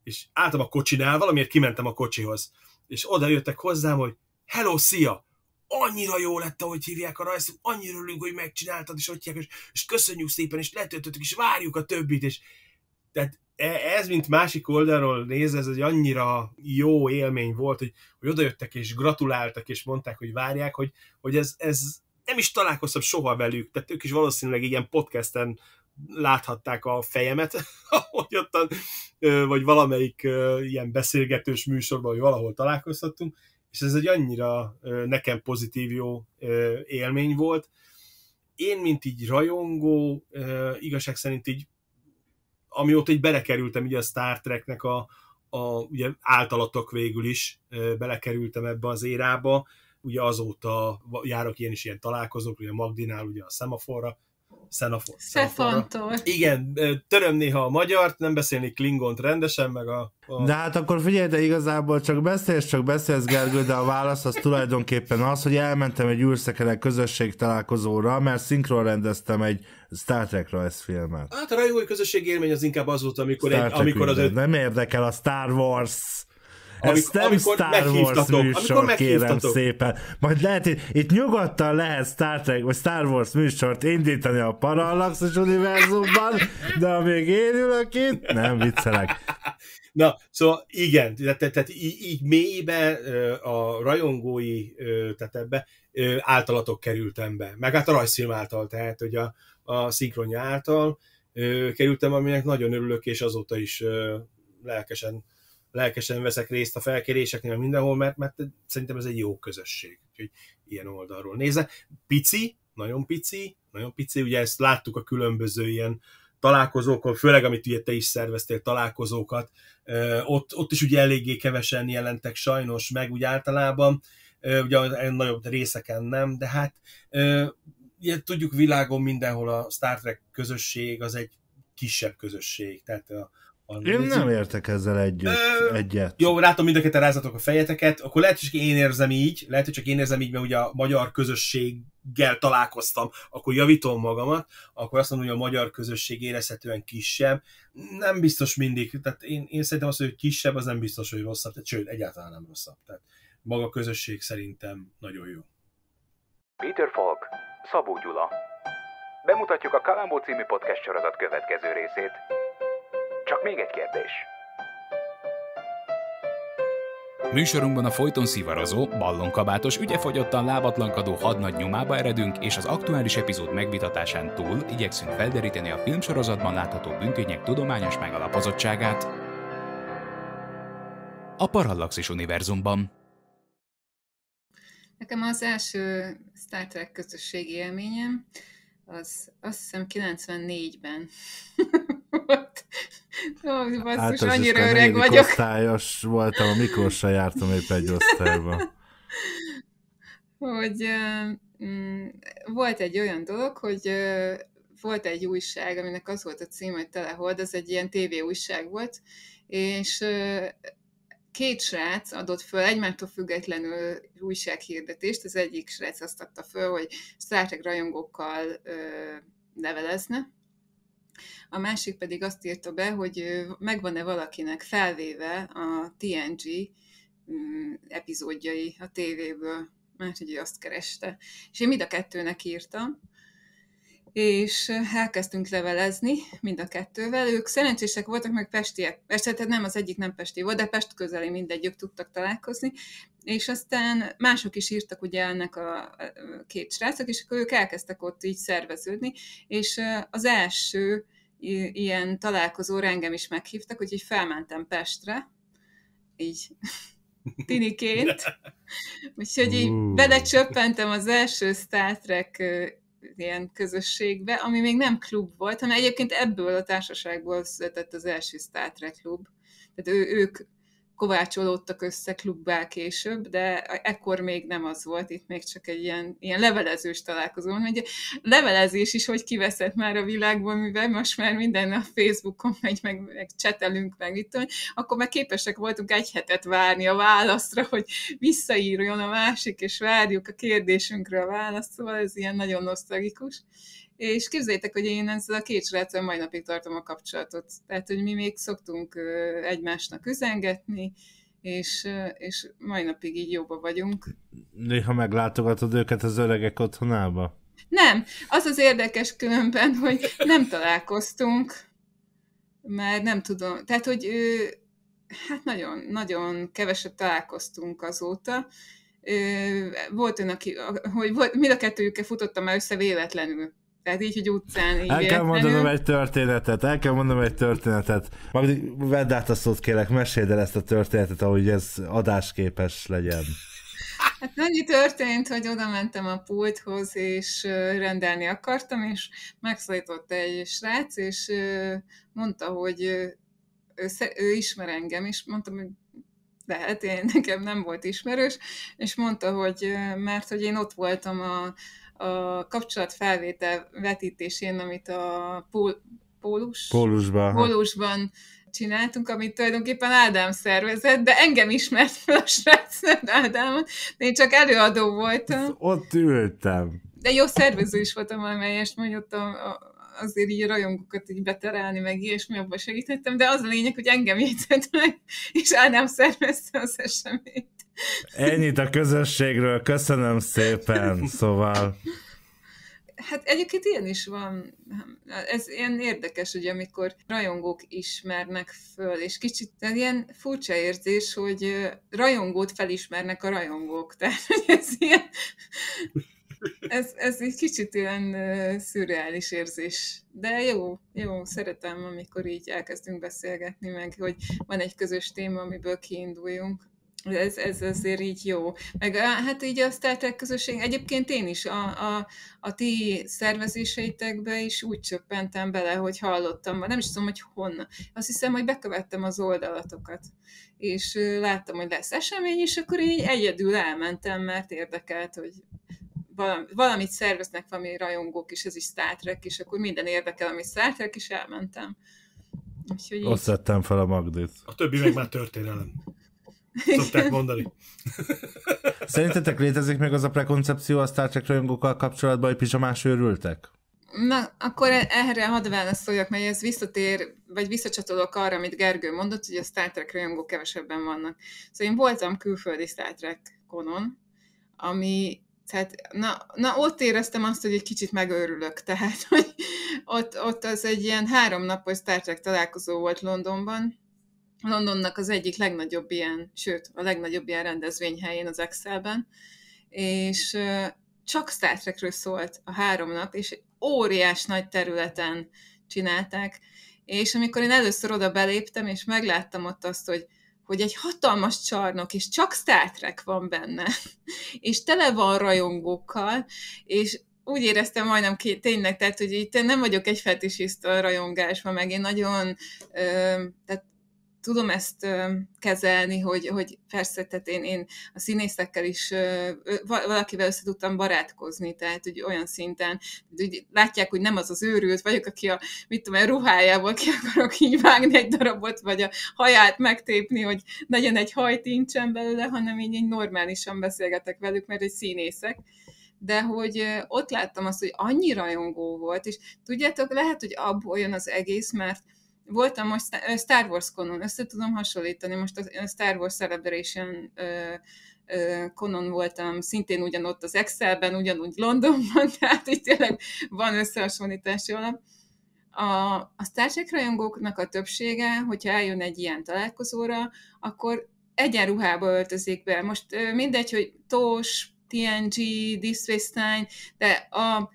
és álltam a kocsinál, valamiért kimentem a kocsihoz, és oda jöttek hozzám, hogy hello, szia! Annyira jó lett, ahogy hívják a rajzfilm, annyira örülünk, hogy megcsináltad, és ott és, és köszönjük szépen, és letöltöttük, és várjuk a többit, és tehát e, ez, mint másik oldalról néz, ez egy annyira jó élmény volt, hogy, hogy odajöttek és gratuláltak, és mondták, hogy várják, hogy, hogy ez, ez, nem is találkoztam soha velük, tehát ők is valószínűleg ilyen podcasten láthatták a fejemet, ahogy ottan, vagy valamelyik ilyen beszélgetős műsorban, vagy valahol találkoztattunk, és ez egy annyira nekem pozitív jó élmény volt. Én, mint így rajongó, igazság szerint így, amióta így belekerültem így a Star Treknek a, a ugye általatok végül is belekerültem ebbe az érába, ugye azóta járok ilyen is ilyen találkozók, ugye a Magdinál ugye a szemaforra, Szenafor. Szefantor. Igen, töröm néha a magyart, nem beszélni klingont rendesen, meg a, a... De hát akkor figyelj, de igazából csak beszélsz, csak beszélsz, Gergő, de a válasz az tulajdonképpen az, hogy elmentem egy űrszekerek közösség találkozóra, mert szinkron rendeztem egy Star Trek rajzfilmet. Hát a rajongói közösség élmény az inkább az volt, amikor, egy, amikor az... Ő... Nem érdekel a Star Wars Amik, nem amikor Star meghívtatok, Wars műsor, amikor szépen. Majd lehet, itt nyugodtan lehet Star Trek vagy Star Wars műsort indítani a Parallaxis univerzumban, de amíg én ülök itt, nem viccelek. Na, szóval igen, tehát, tehát így, így mélybe a rajongói, tehát ebbe általatok kerültem be, meg hát a rajzfilm által, tehát hogy a, a szinkronja által kerültem, aminek nagyon örülök, és azóta is lelkesen lelkesen veszek részt a felkéréseknél, mindenhol, mert, mert szerintem ez egy jó közösség. Úgyhogy ilyen oldalról Nézze, Pici, nagyon pici, nagyon pici, ugye ezt láttuk a különböző ilyen találkozókon, főleg amit ugye te is szerveztél találkozókat, ott, ott is ugye eléggé kevesen jelentek sajnos meg úgy általában, ugye nagyobb részeken nem, de hát ugye, tudjuk világon mindenhol a Star Trek közösség az egy kisebb közösség, tehát a, én nem értek ezzel együtt, Ö, egyet. Jó, látom mind a rázatok a fejeteket, akkor lehet, hogy csak én érzem így, lehet, hogy csak én érzem így, mert ugye a magyar közösséggel találkoztam, akkor javítom magamat, akkor azt mondom, hogy a magyar közösség érezhetően kisebb. Nem biztos mindig, tehát én, én szerintem azt, hogy kisebb, az nem biztos, hogy rosszabb, tehát sőt, egyáltalán nem rosszabb. Tehát maga a közösség szerintem nagyon jó. Peter Falk, Szabó Gyula. Bemutatjuk a Kalambó című podcast sorozat következő részét. Csak még egy kérdés. Műsorunkban a folyton szivarozó, ballonkabátos, ügyefogyottan lábatlankadó hadnagy nyomába eredünk, és az aktuális epizód megvitatásán túl igyekszünk felderíteni a filmsorozatban látható bűntények tudományos megalapozottságát a Parallaxis univerzumban. Nekem az első Star Trek közösségi élményem, az azt hiszem 94-ben volt. Ó, basszus, hát az annyira az öreg vagyok. osztályos voltam, amikor se jártam épp egy osztályba. hogy uh, volt egy olyan dolog, hogy volt egy újság, aminek az volt a cím, hogy Telehold, az egy ilyen tévé újság volt, és két srác adott föl egymástól függetlenül újsághirdetést, az egyik srác azt adta föl, hogy Star Trek rajongókkal ö, levelezne, a másik pedig azt írta be, hogy megvan-e valakinek felvéve a TNG mm, epizódjai a tévéből, mert hogy ő azt kereste. És én mind a kettőnek írtam, és elkezdtünk levelezni mind a kettővel. Ők szerencsések voltak, meg pestiek. Persze, tehát nem az egyik nem pesti volt, de Pest közeli mindegyük tudtak találkozni. És aztán mások is írtak ugye ennek a két srácok, és akkor ők elkezdtek ott így szerveződni, és az első ilyen találkozóra engem is meghívtak, úgyhogy felmentem Pestre, így tiniként. Úgyhogy így belecsöppentem az első Star Trek ilyen közösségbe, ami még nem klub volt, hanem egyébként ebből a társaságból született az első Star Trek klub. Tehát ő, ők kovácsolódtak össze klubbá később, de ekkor még nem az volt, itt még csak egy ilyen, ilyen levelezős találkozó. Ugye levelezés is, hogy kiveszett már a világból, mivel most már minden a Facebookon megy, meg, meg csetelünk, meg itt, akkor már képesek voltunk egy hetet várni a válaszra, hogy visszaírjon a másik, és várjuk a kérdésünkre a választ, szóval ez ilyen nagyon nosztalgikus. És képzeljétek, hogy én ezzel a két sráccal mai napig tartom a kapcsolatot. Tehát, hogy mi még szoktunk egymásnak üzengetni, és, és mai napig így jóba vagyunk. Néha meglátogatod őket az öregek otthonába? Nem, az az érdekes különben, hogy nem találkoztunk, mert nem tudom, tehát, hogy ő, hát nagyon, nagyon keveset találkoztunk azóta, volt ön, aki, hogy volt, mind a kettőjükkel futottam már össze véletlenül. Tehát így, hogy utcán. Így el kell mondanom egy történetet, el kell mondanom egy történetet. Magdi, vedd át a szót kérlek, meséld el ezt a történetet, ahogy ez adásképes legyen. Hát annyi történt, hogy oda mentem a pulthoz, és rendelni akartam, és megszólított egy srác, és mondta, hogy ő, ő ismer engem, és mondtam, hogy lehet, én nekem nem volt ismerős, és mondta, hogy mert hogy én ott voltam a, a kapcsolatfelvétel vetítésén, amit a pól, pólus, pólusban, pólusban csináltunk, amit tulajdonképpen Ádám szervezett, de engem ismert fel a srác, nem Ádámot, de én csak előadó voltam. Ott ültem. De jó szervező is voltam, amelyest mondjuk a, a, azért így rajongokat így beterelni, meg ilyesmi, abban segítettem, de az a lényeg, hogy engem jegyzett meg, és Ádám szervezte az eseményt. Ennyit a közösségről, köszönöm szépen, szóval... Hát egyébként ilyen is van. Ez ilyen érdekes, hogy amikor rajongók ismernek föl, és kicsit ilyen furcsa érzés, hogy rajongót felismernek a rajongók. Tehát, hogy ez ilyen... Ez, ez egy kicsit ilyen szürreális érzés. De jó, jó, szeretem, amikor így elkezdünk beszélgetni meg, hogy van egy közös téma, amiből kiinduljunk ez, ez azért így jó. Meg hát így a Star Trek közösség, egyébként én is a, a, a ti szervezéseitekbe is úgy csöppentem bele, hogy hallottam, nem is tudom, hogy honnan. Azt hiszem, hogy bekövettem az oldalatokat, és láttam, hogy lesz esemény, és akkor így egyedül elmentem, mert érdekelt, hogy valami, valamit szerveznek valami rajongók, és ez is Star Trek, és akkor minden érdekel, ami Star Trek, és elmentem. Úgyhogy Ott így... szedtem fel a Magdit. A többi meg már történelem. szokták mondani. Szerintetek létezik még az a prekoncepció a Star Trek rajongókkal kapcsolatban, hogy pizsamás őrültek? Na, akkor e- erre hadd válaszoljak, mert ez visszatér, vagy visszacsatolok arra, amit Gergő mondott, hogy a Star Trek rajongók kevesebben vannak. Szóval én voltam külföldi Star Trek konon, ami tehát na, na, ott éreztem azt, hogy egy kicsit megőrülök, tehát hogy ott, ott az egy ilyen három napos Star Trek találkozó volt Londonban, Londonnak az egyik legnagyobb ilyen, sőt, a legnagyobb ilyen rendezvényhelyén, az Excelben, és csak Star Trekről szólt a három nap, és óriás nagy területen csinálták, és amikor én először oda beléptem, és megláttam ott azt, hogy hogy egy hatalmas csarnok, és csak Star Trek van benne, és tele van rajongókkal, és úgy éreztem majdnem ki tényleg, tehát hogy itt nem vagyok egy fetisista rajongásban, meg én nagyon, tehát tudom ezt kezelni, hogy, hogy persze, tehát én, én a színészekkel is valakivel össze tudtam barátkozni, tehát hogy olyan szinten, hogy látják, hogy nem az az őrült vagyok, aki a, mit tudom, a ruhájából ki akarok így vágni egy darabot, vagy a haját megtépni, hogy legyen egy hajtincsen belőle, hanem így, így normálisan beszélgetek velük, mert egy színészek de hogy ott láttam azt, hogy annyi rajongó volt, és tudjátok, lehet, hogy abból jön az egész, mert voltam most Star Wars konon, össze tudom hasonlítani, most a Star Wars Celebration konon voltam, szintén ugyanott az Excelben, ugyanúgy Londonban, tehát itt tényleg van összehasonlítási alap. A, a Star Trek rajongóknak a többsége, hogyha eljön egy ilyen találkozóra, akkor egyenruhába öltözik be. Most mindegy, hogy Tós, TNG, This Time, de a,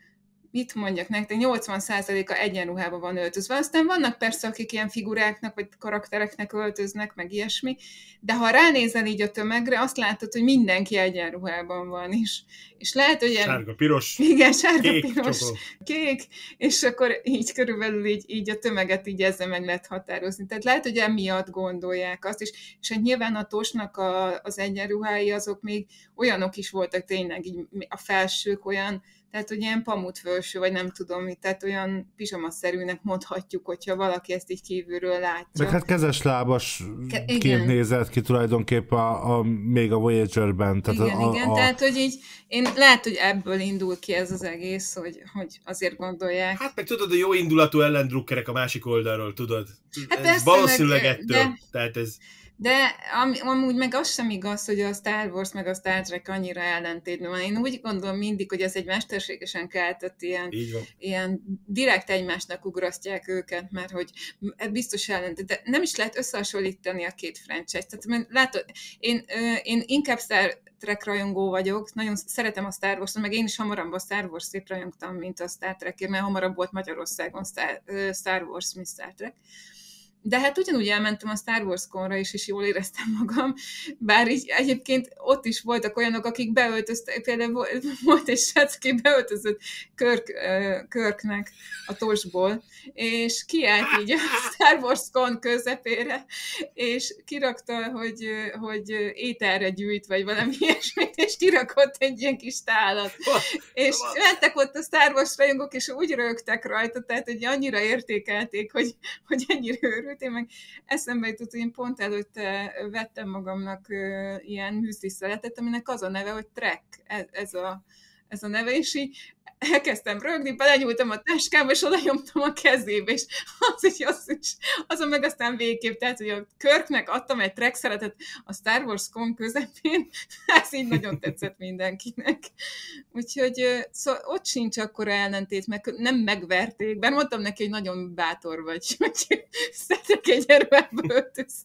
mit mondjak nektek, 80%-a egyenruhában van öltözve. Aztán vannak persze, akik ilyen figuráknak vagy karaktereknek öltöznek, meg ilyesmi, de ha ránézel így a tömegre, azt látod, hogy mindenki egyenruhában van is. És lehet, hogy ilyen... Sárga, piros. Igen, sárga, kék, piros, kék, és akkor így körülbelül így, így a tömeget így ezzel meg lehet határozni. Tehát lehet, hogy emiatt gondolják azt is. És hát nyilván a tosnak a, az egyenruhái azok még olyanok is voltak tényleg, így a felsők olyan, tehát hogy ilyen felső, vagy nem tudom mit, tehát olyan pizsamaszerűnek mondhatjuk, hogyha valaki ezt így kívülről látja. Meg hát kezes lábas Ke- kép nézett ki tulajdonképpen a, a, még a Voyager-ben. Tehát igen, a, igen, a... tehát hogy így, én lehet, hogy ebből indul ki ez az egész, hogy, hogy azért gondolják. Hát meg tudod, a jó indulatú ellendrukkerek a másik oldalról, tudod? Hát ez persze, valószínűleg meg, ettől. De... Tehát ez... De am, amúgy meg az sem igaz, hogy a Star Wars meg a Star Trek annyira ellentétben van. Én úgy gondolom mindig, hogy ez egy mesterségesen keltett ilyen, ilyen direkt egymásnak ugrasztják őket, mert hogy ez biztos ellentét. De nem is lehet összehasonlítani a két franchise-t. Tehát mert látod, én, én inkább Star Trek rajongó vagyok, nagyon szeretem a Star Wars-t, meg én is hamarabb a Star Wars-ét rajongtam, mint a Star trek mert hamarabb volt Magyarországon Star, Star Wars, mint Star Trek. Uh, de hát ugyanúgy elmentem a Star Wars konra is, és jól éreztem magam, bár így egyébként ott is voltak olyanok, akik beöltöztek, például volt egy srác, aki beöltözött Körk, Körknek a tosból, és kiállt így a Star Wars kon közepére, és kirakta, hogy, hogy ételre gyűjt, vagy valami ilyesmit, és kirakott egy ilyen kis tálat. és oh, mentek ott a Star Wars rajongók, és úgy rögtek rajta, tehát hogy annyira értékelték, hogy, hogy ennyire őrült, én meg eszembe jutott, hogy én pont előtte vettem magamnak ilyen műszli szeletet, aminek az a neve, hogy trek, ez, ez a ez a neve, is így elkezdtem rögni, belenyúltam a táskába, és oda nyomtam a kezébe, és az, így, az, is, azon meg aztán végképp, tehát, hogy a Körknek adtam egy track szeretet a Star Wars Con közepén, ez így nagyon tetszett mindenkinek. Úgyhogy szóval ott sincs akkor ellentét, meg nem megverték, bár mondtam neki, hogy nagyon bátor vagy, hogy szeretek egy erőbe öltözt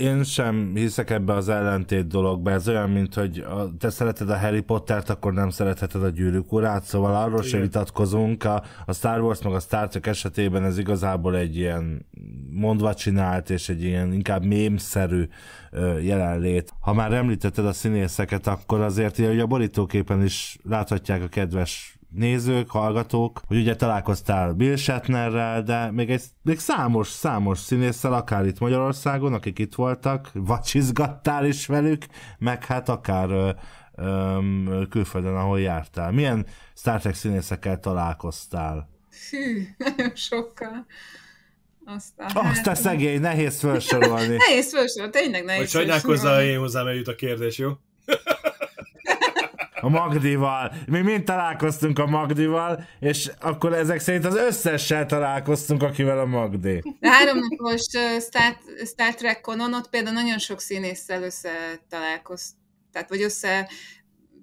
én sem hiszek ebbe az ellentét dologba. Ez olyan, mint hogy a, te szereted a Harry Pottert, akkor nem szeretheted a gyűrűk urát, szóval arról Igen. se vitatkozunk. A, a Star Wars meg a Star Trek esetében ez igazából egy ilyen mondva csinált és egy ilyen inkább mémszerű ö, jelenlét. Ha már említetted a színészeket, akkor azért, hogy a borítóképen is láthatják a kedves nézők, hallgatók, hogy ugye találkoztál Bill Shatnerrel, de még, egy, még számos, számos színésszel, akár itt Magyarországon, akik itt voltak, vacsizgattál is velük, meg hát akár ö, ö, külföldön, ahol jártál. Milyen Star Trek színészekkel találkoztál? Hű, nagyon sokkal. Aztán, Azt hát, te szegény, nehéz felsorolni. nehéz felsorolni, tényleg nehéz Hogy sajnálkozzál, én hozzám eljut a kérdés, jó? a Magdival. Mi mind találkoztunk a Magdival, és akkor ezek szerint az összessel találkoztunk, akivel a Magdi. De háromnapos Star, Star Trek konon, ott például nagyon sok színésszel össze találkoztunk, tehát vagy össze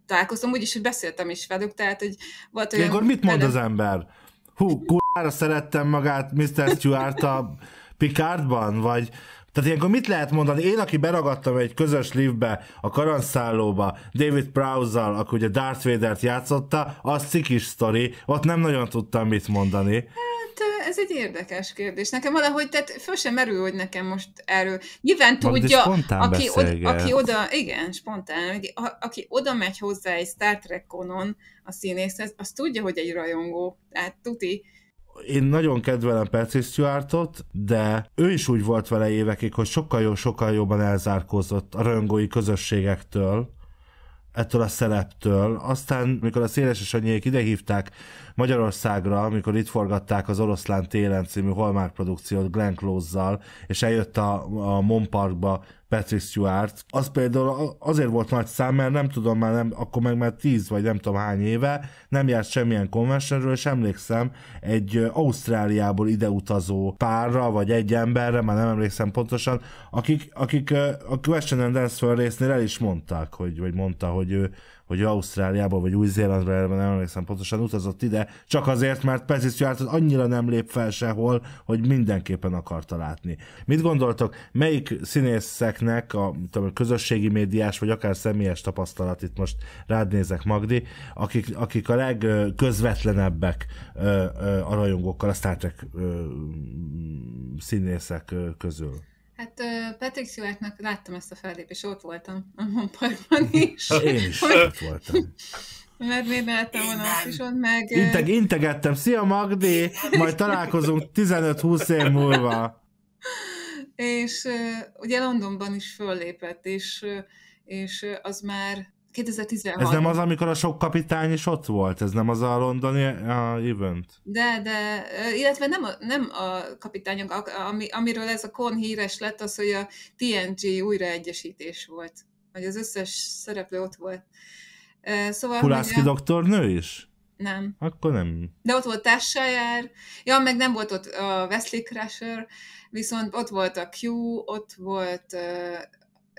találkoztam, úgyis, hogy beszéltem is velük, tehát, hogy volt olyan... Ilyenkor mit mond az ember? Hú, kurvára szerettem magát Mr. Stewart a Picardban, vagy, tehát ilyenkor mit lehet mondani? Én, aki beragadtam egy közös livbe a karanszállóba, David Prowse-zal, aki ugye Darth Vader-t játszotta, az cikis sztori, ott nem nagyon tudtam mit mondani. Hát ez egy érdekes kérdés. Nekem valahogy, tehát föl sem merül, hogy nekem most erről. Nyilván tudja, aki, oda, aki oda, igen, spontán, a, aki oda megy hozzá egy Star Trek konon a színészhez, az tudja, hogy egy rajongó. Tehát tuti, én nagyon kedvelem Patrick Stewartot, de ő is úgy volt vele évekig, hogy sokkal, jó, sokkal jobban elzárkózott a röngói közösségektől, ettől a szereptől. Aztán, mikor a Széles és idehívták Magyarországra, amikor itt forgatták az Oroszlán télen című Holmár produkciót Glenn Close-zal, és eljött a, a Mon Parkba Patrick Stewart, az például azért volt nagy szám, mert nem tudom már, nem, akkor meg már tíz vagy nem tudom hány éve nem járt semmilyen konvensenről, és emlékszem egy Ausztráliából ideutazó párra, vagy egy emberre, már nem emlékszem pontosan, akik, akik a Question and Dance résznél el is mondták, hogy, vagy mondta, hogy ő hogy Ausztráliába vagy Új-Zélandra, nem emlékszem pontosan, utazott ide, csak azért, mert Patsy Stewart annyira nem lép fel sehol, hogy mindenképpen akarta látni. Mit gondoltok, melyik színészeknek a tudom, közösségi médiás, vagy akár személyes tapasztalat, itt most rád nézek Magdi, akik, akik a legközvetlenebbek a rajongókkal, a Star Trek színészek közül? Hát Patrick Stewartnak láttam ezt a fellépést, ott voltam a Monparkban is. Én is ott voltam. Mert még lehettem volna azt is ott meg... Integ, integettem, szia Magdi, majd találkozunk 15-20 év múlva. és ugye Londonban is föllépett, és, és az már 2016. Ez nem az, amikor a sok kapitány is ott volt? Ez nem az a londoni a event? De, de, illetve nem a, nem a kapitányok, ami, amiről ez a kon híres lett, az, hogy a TNG újraegyesítés volt. vagy az összes szereplő ott volt. Szóval, Kulászki a... doktornő is? Nem. Akkor nem. De ott volt Tessajer, ja, meg nem volt ott a Wesley Crusher, viszont ott volt a Q, ott volt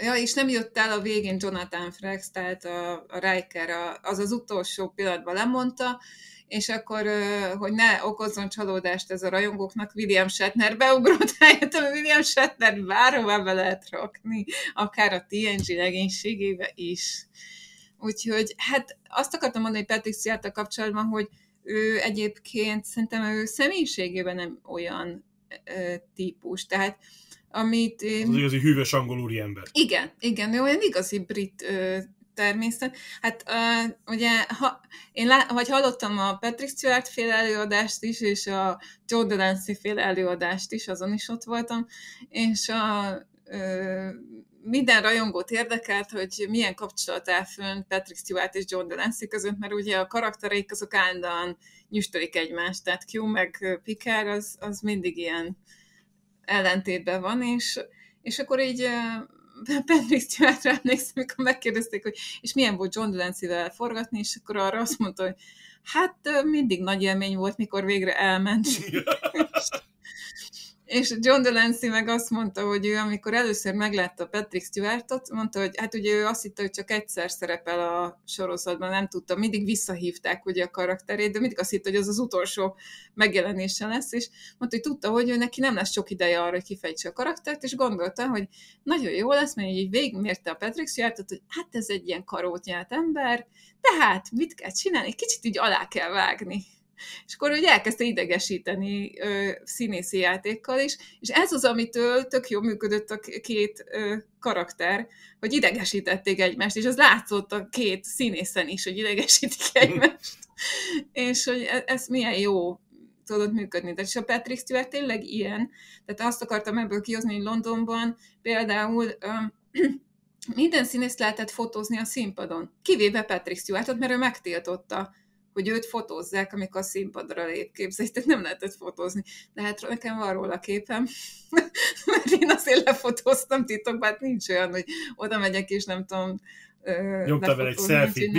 Ja, és nem jött el a végén Jonathan Frex, tehát a, a Riker a, az az utolsó pillanatban lemondta, és akkor, hogy ne okozzon csalódást ez a rajongóknak, William Shatner beugrott helyettem, William Shatner bárhová be lehet rakni, akár a TNG legénységébe is. Úgyhogy, hát azt akartam mondani Patrick a kapcsolatban, hogy ő egyébként szerintem ő személyiségében nem olyan ö, típus, tehát amit... Én... az igazi hűvös angol úriember. Igen, igen, ő olyan igazi brit ö, természet. Hát ö, ugye, ha, én lá, vagy hallottam a Patrick Stewart fél előadást is, és a Joe Delancey fél előadást is, azon is ott voltam, és a ö, minden rajongót érdekelt, hogy milyen kapcsolat áll fönn Patrick Stewart és John Delancey között, mert ugye a karaktereik azok állandóan nyüstölik egymást, tehát Q meg Picard az, az mindig ilyen ellentétben van, és, és akkor így Patrick Stewartra emlékszem, amikor megkérdezték, hogy és milyen volt John Delancey-vel forgatni, és akkor arra azt mondta, hogy hát mindig nagy élmény volt, mikor végre elment. És John Delancey meg azt mondta, hogy ő amikor először meglátta Patrick Stewartot, mondta, hogy hát ugye ő azt hitte, hogy csak egyszer szerepel a sorozatban, nem tudta, mindig visszahívták ugye a karakterét, de mindig azt hitte, hogy az az utolsó megjelenése lesz, és mondta, hogy tudta, hogy ő neki nem lesz sok ideje arra, hogy kifejtse a karaktert, és gondolta, hogy nagyon jó lesz, mert így végigmérte a Patrick Stewartot, hogy hát ez egy ilyen karótnyát ember, tehát mit kell csinálni, kicsit így alá kell vágni. És akkor ugye elkezdte idegesíteni ö, színészi játékkal is, és ez az, amitől tök jól működött a két ö, karakter, hogy idegesítették egymást, és az látszott a két színészen is, hogy idegesítik mhm. egymást. és hogy ez, ez milyen jó tudott működni. De és a Patrick Stewart tényleg ilyen, tehát azt akartam ebből kihozni, hogy Londonban például ö, minden színészt lehetett fotózni a színpadon, kivéve Patrick Stewartot, mert ő megtiltotta hogy őt fotózzák, amikor a színpadra lép, képzelj, tehát nem lehetett fotózni. De hát nekem van róla képem, mert én azért lefotóztam titokban, hát nincs olyan, hogy oda megyek és nem tudom, Nyomtam vele egy selfie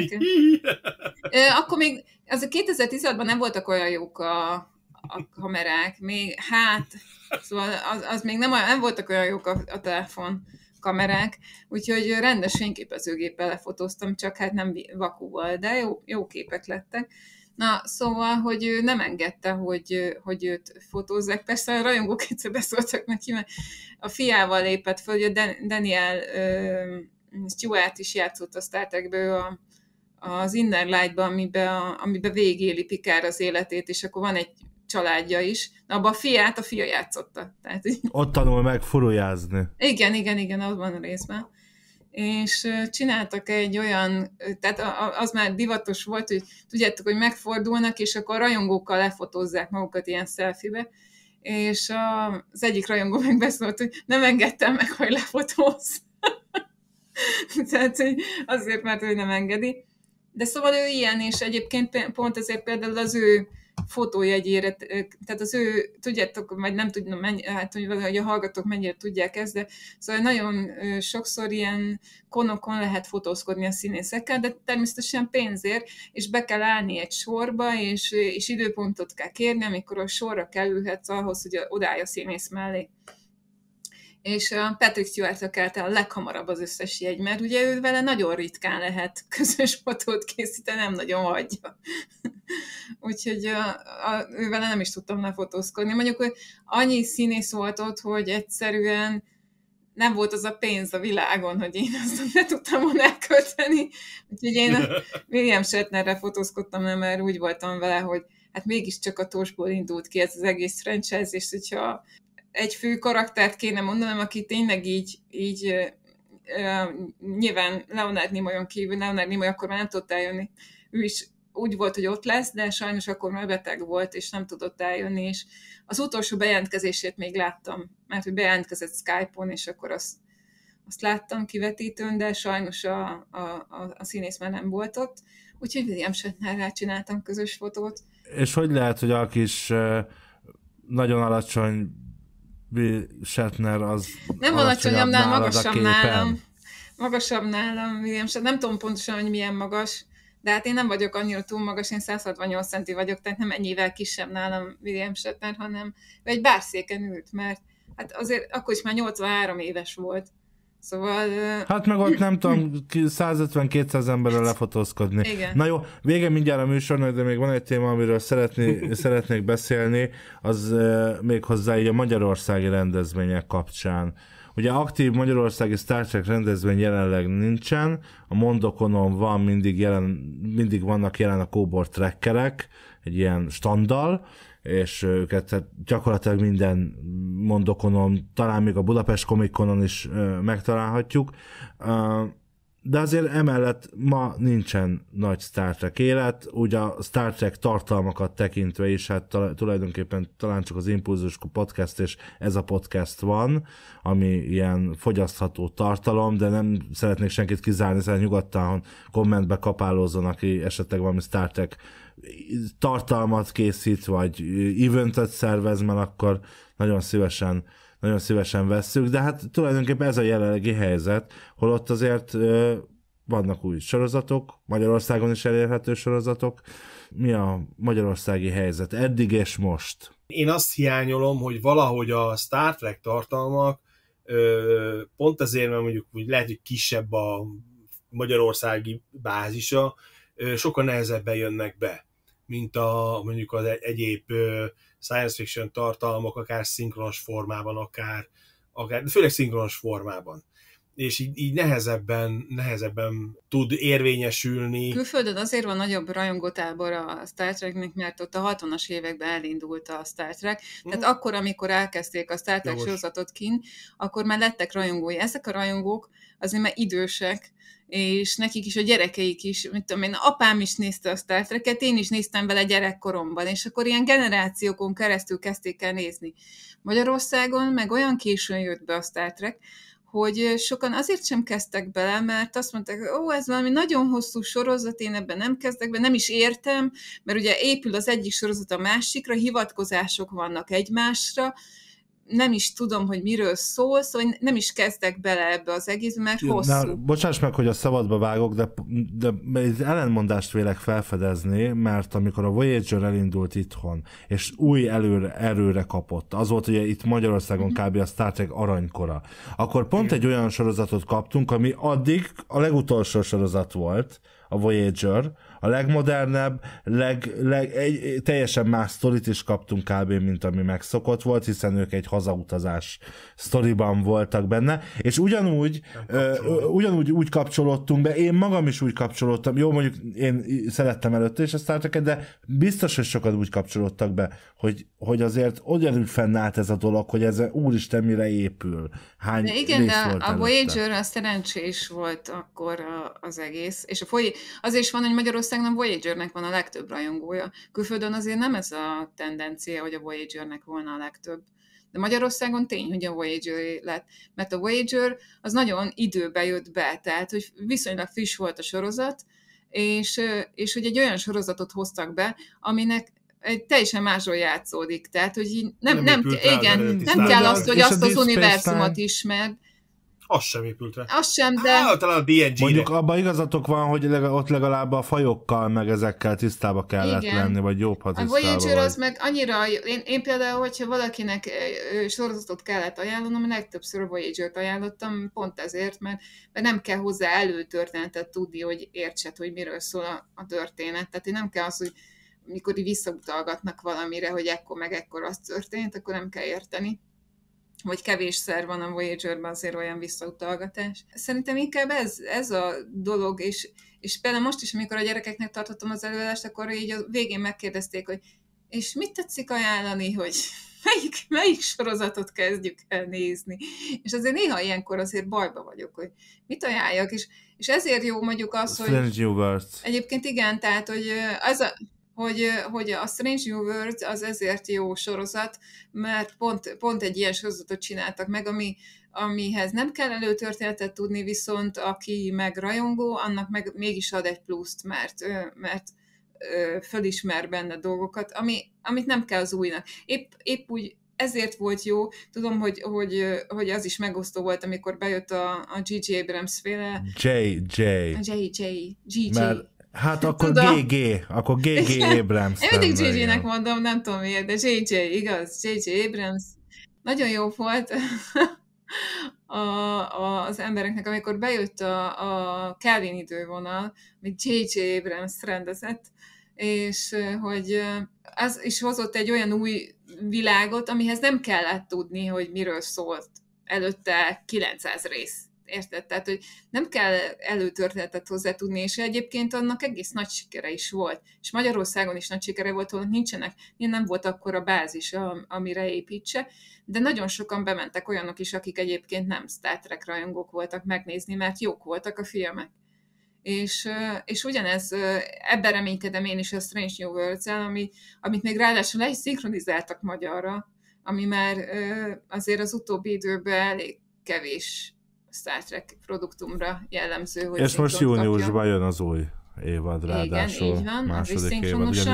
Akkor még, az a 2016-ban nem voltak olyan jók a, a kamerák, még, hát, szóval az, az még nem, olyan, nem voltak olyan jók a, a telefon kamerák, úgyhogy rendes fényképezőgéppel lefotóztam, csak hát nem vakúval, de jó, jó képek lettek. Na, szóval, hogy ő nem engedte, hogy, hogy őt fotózzák. Persze a rajongók egyszer beszóltak neki, mert a fiával lépett föl, hogy a Daniel uh, Stewart is játszott a Star ő a, az Inner Light-ban, amiben, amiben végéli Pikár az életét, és akkor van egy családja is. Na, abban a fiát a fia játszotta. Tehát, Ott tanul meg furujázni. Igen, igen, igen, az van a részben. És csináltak egy olyan, tehát az már divatos volt, hogy tudjátok, hogy megfordulnak, és akkor a rajongókkal lefotózzák magukat ilyen szelfibe, és az egyik rajongó meg beszólt, hogy nem engedtem meg, hogy lefotóz, tehát, hogy azért, mert ő nem engedi. De szóval ő ilyen, és egyébként pont ezért például az ő fotójegyére, tehát az ő, tudjátok, vagy nem tudom, mennyi, hát hogy a hallgatók mennyire tudják ezt, de szóval nagyon sokszor ilyen konokon lehet fotózkodni a színészekkel, de természetesen pénzért, és be kell állni egy sorba, és, és időpontot kell kérni, amikor a sorra kerülhetsz ahhoz, hogy odállj a színész mellé és Patrick Stewart kelt el leghamarabb az összes jegy, mert ugye ő vele nagyon ritkán lehet közös fotót készíteni, nem nagyon hagyja. Úgyhogy a, a, vele nem is tudtam lefotózkodni. Mondjuk, hogy annyi színész volt ott, hogy egyszerűen nem volt az a pénz a világon, hogy én azt ne tudtam volna elkölteni. Úgyhogy én a William Shatnerre fotózkodtam, mert úgy voltam vele, hogy hát mégiscsak a tosból indult ki ez az egész franchise, és hogyha egy fő karaktert kéne mondanom, aki tényleg így, így uh, nyilván Leonard Nimoyon kívül, Leonard Nimoy akkor már nem tudott eljönni. Ő is úgy volt, hogy ott lesz, de sajnos akkor már beteg volt, és nem tudott eljönni, és az utolsó bejelentkezését még láttam, mert hogy bejelentkezett Skype-on, és akkor azt, azt láttam kivetítőn, de sajnos a, a, a, a színész már nem volt ott, úgyhogy William Shatnerrel csináltam közös fotót. És hogy lehet, hogy a kis nagyon alacsony Shatner az Nem alacsonyabbnál, magasabb nálam. Magasabb nálam, William Shatner. Nem tudom pontosan, hogy milyen magas, de hát én nem vagyok annyira túl magas, én 168 centi vagyok, tehát nem ennyivel kisebb nálam William Shatner, hanem egy bárszéken ült, mert hát azért akkor is már 83 éves volt, Szóval... Hát meg ott nem tudom, 150-200 emberrel lefotózkodni. Igen. Na jó, vége mindjárt a műsornak, de még van egy téma, amiről szeretni, szeretnék beszélni, az még hozzá így a magyarországi rendezvények kapcsán. Ugye aktív magyarországi Star Trek rendezvény jelenleg nincsen, a Mondokonon van, mindig, jelen, mindig vannak jelen a kóbor trekkerek, egy ilyen standal, és őket tehát gyakorlatilag minden mondokonon, talán még a Budapest komikonon is megtalálhatjuk. De azért emellett ma nincsen nagy Star Trek élet, ugye a Star Trek tartalmakat tekintve is, hát tulajdonképpen talán csak az Impulzus podcast és ez a podcast van, ami ilyen fogyasztható tartalom, de nem szeretnék senkit kizárni, szóval nyugodtan kommentbe kapálózzon, aki esetleg valami Star Trek tartalmat készít, vagy eventet szervez, mert akkor nagyon szívesen nagyon szívesen vesszük, de hát tulajdonképpen ez a jelenlegi helyzet, holott azért vannak új sorozatok, Magyarországon is elérhető sorozatok. Mi a magyarországi helyzet eddig és most? Én azt hiányolom, hogy valahogy a Star Trek tartalmak pont ezért, mert mondjuk hogy lehet, hogy kisebb a magyarországi bázisa, sokkal nehezebben jönnek be mint a mondjuk az egyéb science fiction tartalmak, akár szinkronos formában, akár, akár főleg szinkronos formában és így, így nehezebben, nehezebben tud érvényesülni. Külföldön azért van nagyobb rajongótábor a Star Treknek, mert ott a 60-as években elindult a Star Trek, tehát mhm. akkor, amikor elkezdték a Star Trek sorozatot kint, akkor már lettek rajongói. Ezek a rajongók azért már idősek, és nekik is a gyerekeik is, mit tudom én, apám is nézte a Star Trek-et, én is néztem vele gyerekkoromban, és akkor ilyen generációkon keresztül kezdték el nézni. Magyarországon meg olyan későn jött be a Star Trek, hogy sokan azért sem kezdtek bele, mert azt mondták, ó, oh, ez valami nagyon hosszú sorozat, én ebben nem kezdek be, nem is értem, mert ugye épül az egyik sorozat a másikra, hivatkozások vannak egymásra, nem is tudom, hogy miről szól, szóval nem is kezdek bele ebbe az egészbe, mert hosszú. Na, bocsáss meg, hogy a szabadba vágok, de, de egy ellenmondást vélek felfedezni, mert amikor a Voyager elindult itthon, és új előre, erőre kapott, az volt ugye itt Magyarországon mm-hmm. kb. a Star Trek aranykora, akkor pont Igen. egy olyan sorozatot kaptunk, ami addig a legutolsó sorozat volt, a Voyager, a legmodernebb, leg, leg, egy, teljesen más sztorit is kaptunk kb. mint ami megszokott volt, hiszen ők egy hazautazás sztoriban voltak benne, és ugyanúgy, ö, ugyanúgy úgy kapcsolódtunk be, én magam is úgy kapcsolódtam, jó mondjuk én szerettem előtte is ezt álltak, de biztos, hogy sokat úgy kapcsolódtak be, hogy, hogy azért ugyanúgy fennállt ez a dolog, hogy ez úristen mire épül, hány de Igen, rész de volt a Voyager a szerencsés volt akkor az egész, és a foly... az is van, hogy Magyarország Magyarországon a Voyager-nek van a legtöbb rajongója. Külföldön azért nem ez a tendencia, hogy a Voyager-nek volna a legtöbb. De Magyarországon tény, hogy a Voyager lett, mert a Voyager az nagyon időbe jött be, tehát hogy viszonylag friss volt a sorozat, és, és hogy egy olyan sorozatot hoztak be, aminek egy teljesen másról játszódik, tehát hogy nem, nem, nem, igen, nem kell azt, hogy azt az univerzumot ismerd, az sem épült rá. Az sem, de... hát talán a DNG-re. Mondjuk abban igazatok van, hogy ott legalább a fajokkal, meg ezekkel tisztába kellett Igen. lenni, vagy jobb, ha hát tisztába A Voyager vagy. az meg annyira... Én, én például, hogyha valakinek sorozatot kellett ajánlanom, a legtöbbször a Voyager-t ajánlottam, pont ezért, mert, mert nem kell hozzá előtörténetet tudni, hogy értsed, hogy miről szól a, a történet. Tehát én nem kell az, hogy mikor visszautalgatnak valamire, hogy ekkor meg ekkor az történt, akkor nem kell érteni vagy kevésszer van a Voyager-ben azért olyan visszautalgatás. Szerintem inkább ez, ez a dolog, és, és például most is, amikor a gyerekeknek tartottam az előadást, akkor így a végén megkérdezték, hogy és mit tetszik ajánlani, hogy melyik, melyik sorozatot kezdjük el nézni. És azért néha ilyenkor azért bajba vagyok, hogy mit ajánljak, és, és ezért jó mondjuk az, hogy... Egyébként igen, tehát, hogy az a hogy, hogy a Strange New World az ezért jó sorozat, mert pont, pont egy ilyen sorozatot csináltak meg, ami, amihez nem kell előtörténetet tudni, viszont aki meg rajongó, annak meg mégis ad egy pluszt, mert, mert fölismer benne dolgokat, ami, amit nem kell az újnak. Épp, épp úgy ezért volt jó, tudom, hogy, hogy, hogy az is megosztó volt, amikor bejött a, a G.G. Abrams féle. J.J. J.J. G.J. Hát akkor tudom. GG, akkor GG Abrams. Én mindig gg nek mondom, nem tudom miért, de JJ, igaz, JJ Abrams. Nagyon jó volt a, a, az embereknek, amikor bejött a, a Kelvin idővonal, amit JJ Abrams rendezett, és hogy az is hozott egy olyan új világot, amihez nem kellett tudni, hogy miről szólt előtte 900 rész érted? Tehát, hogy nem kell előtörténetet hozzá tudni, és egyébként annak egész nagy sikere is volt. És Magyarországon is nagy sikere volt, hogy nincsenek, nem volt akkor a bázis, amire építse, de nagyon sokan bementek olyanok is, akik egyébként nem Star Trek rajongók voltak megnézni, mert jók voltak a filmek. És, és ugyanez, ebben reménykedem én is a Strange New worlds ami, amit még ráadásul egy szinkronizáltak magyarra, ami már azért az utóbbi időben elég kevés Star Trek produktumra jellemző. Hogy És most júniusban jön az új évad ráadásul. Igen, így van. Második évad, ugyanis jön, szinkronosan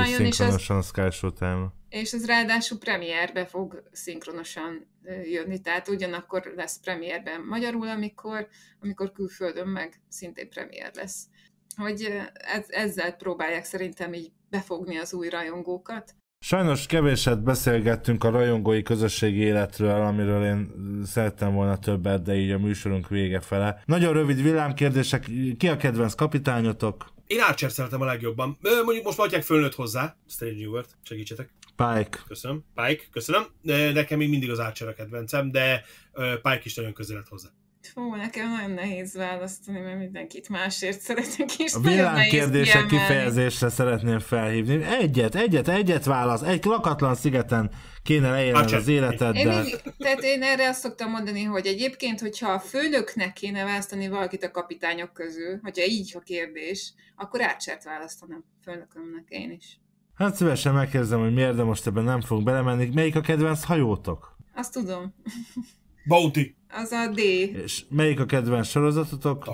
és az, után. És az ráadásul premierbe fog szinkronosan jönni, tehát ugyanakkor lesz premierben magyarul, amikor, amikor külföldön meg szintén premier lesz. Hogy ez, ezzel próbálják szerintem így befogni az új rajongókat, Sajnos keveset beszélgettünk a rajongói közösségi életről, amiről én szerettem volna többet, de így a műsorunk vége fele. Nagyon rövid villámkérdések, ki a kedvenc kapitányotok? Én Archer szeretem a legjobban. Mondjuk most adják fölnőtt hozzá. Strange New World, segítsetek. Pike. Köszönöm. Pike, köszönöm. Nekem még mindig az Archer a kedvencem, de Pike is nagyon közel hozzá. Fú, nekem nagyon nehéz választani, mert mindenkit másért szeretek, is. A világkérdések kifejezésre szeretném felhívni. Egyet, egyet, egyet válasz. Egy lakatlan szigeten kéne leélned az életeddel. Én, tehát én erre azt szoktam mondani, hogy egyébként, hogyha a főnöknek kéne választani valakit a kapitányok közül, hogyha így a kérdés, akkor átsert választanám főnökömnek én is. Hát szívesen megkérdezem, hogy miért, de most ebben nem fogok belemenni. Melyik a kedvenc hajótok? Azt tudom. Bauti. Az a D. És melyik a kedvenc sorozatotok?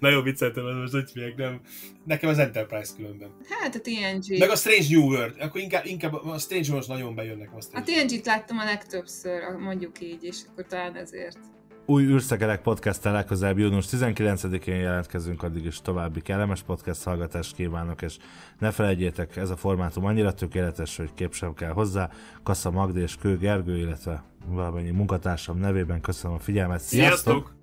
Na jó, vicceltem, most hogy hívják, nem? Nekem az Enterprise különben. Hát a TNG. Meg a Strange New World. Akkor inkább, inkább a Strange World nagyon bejönnek. a Strange A TNG-t láttam a legtöbbször, mondjuk így, és akkor talán ezért. Új űrszegelek podcasttel legközelebb június 19-én jelentkezünk, addig is további kellemes podcast hallgatást kívánok, és ne felejtjétek, ez a formátum annyira tökéletes, hogy kép sem kell hozzá. Kassa Magdi és Kő Gergő, illetve valamennyi munkatársam nevében köszönöm a figyelmet. Sziasztok! Sziasztok!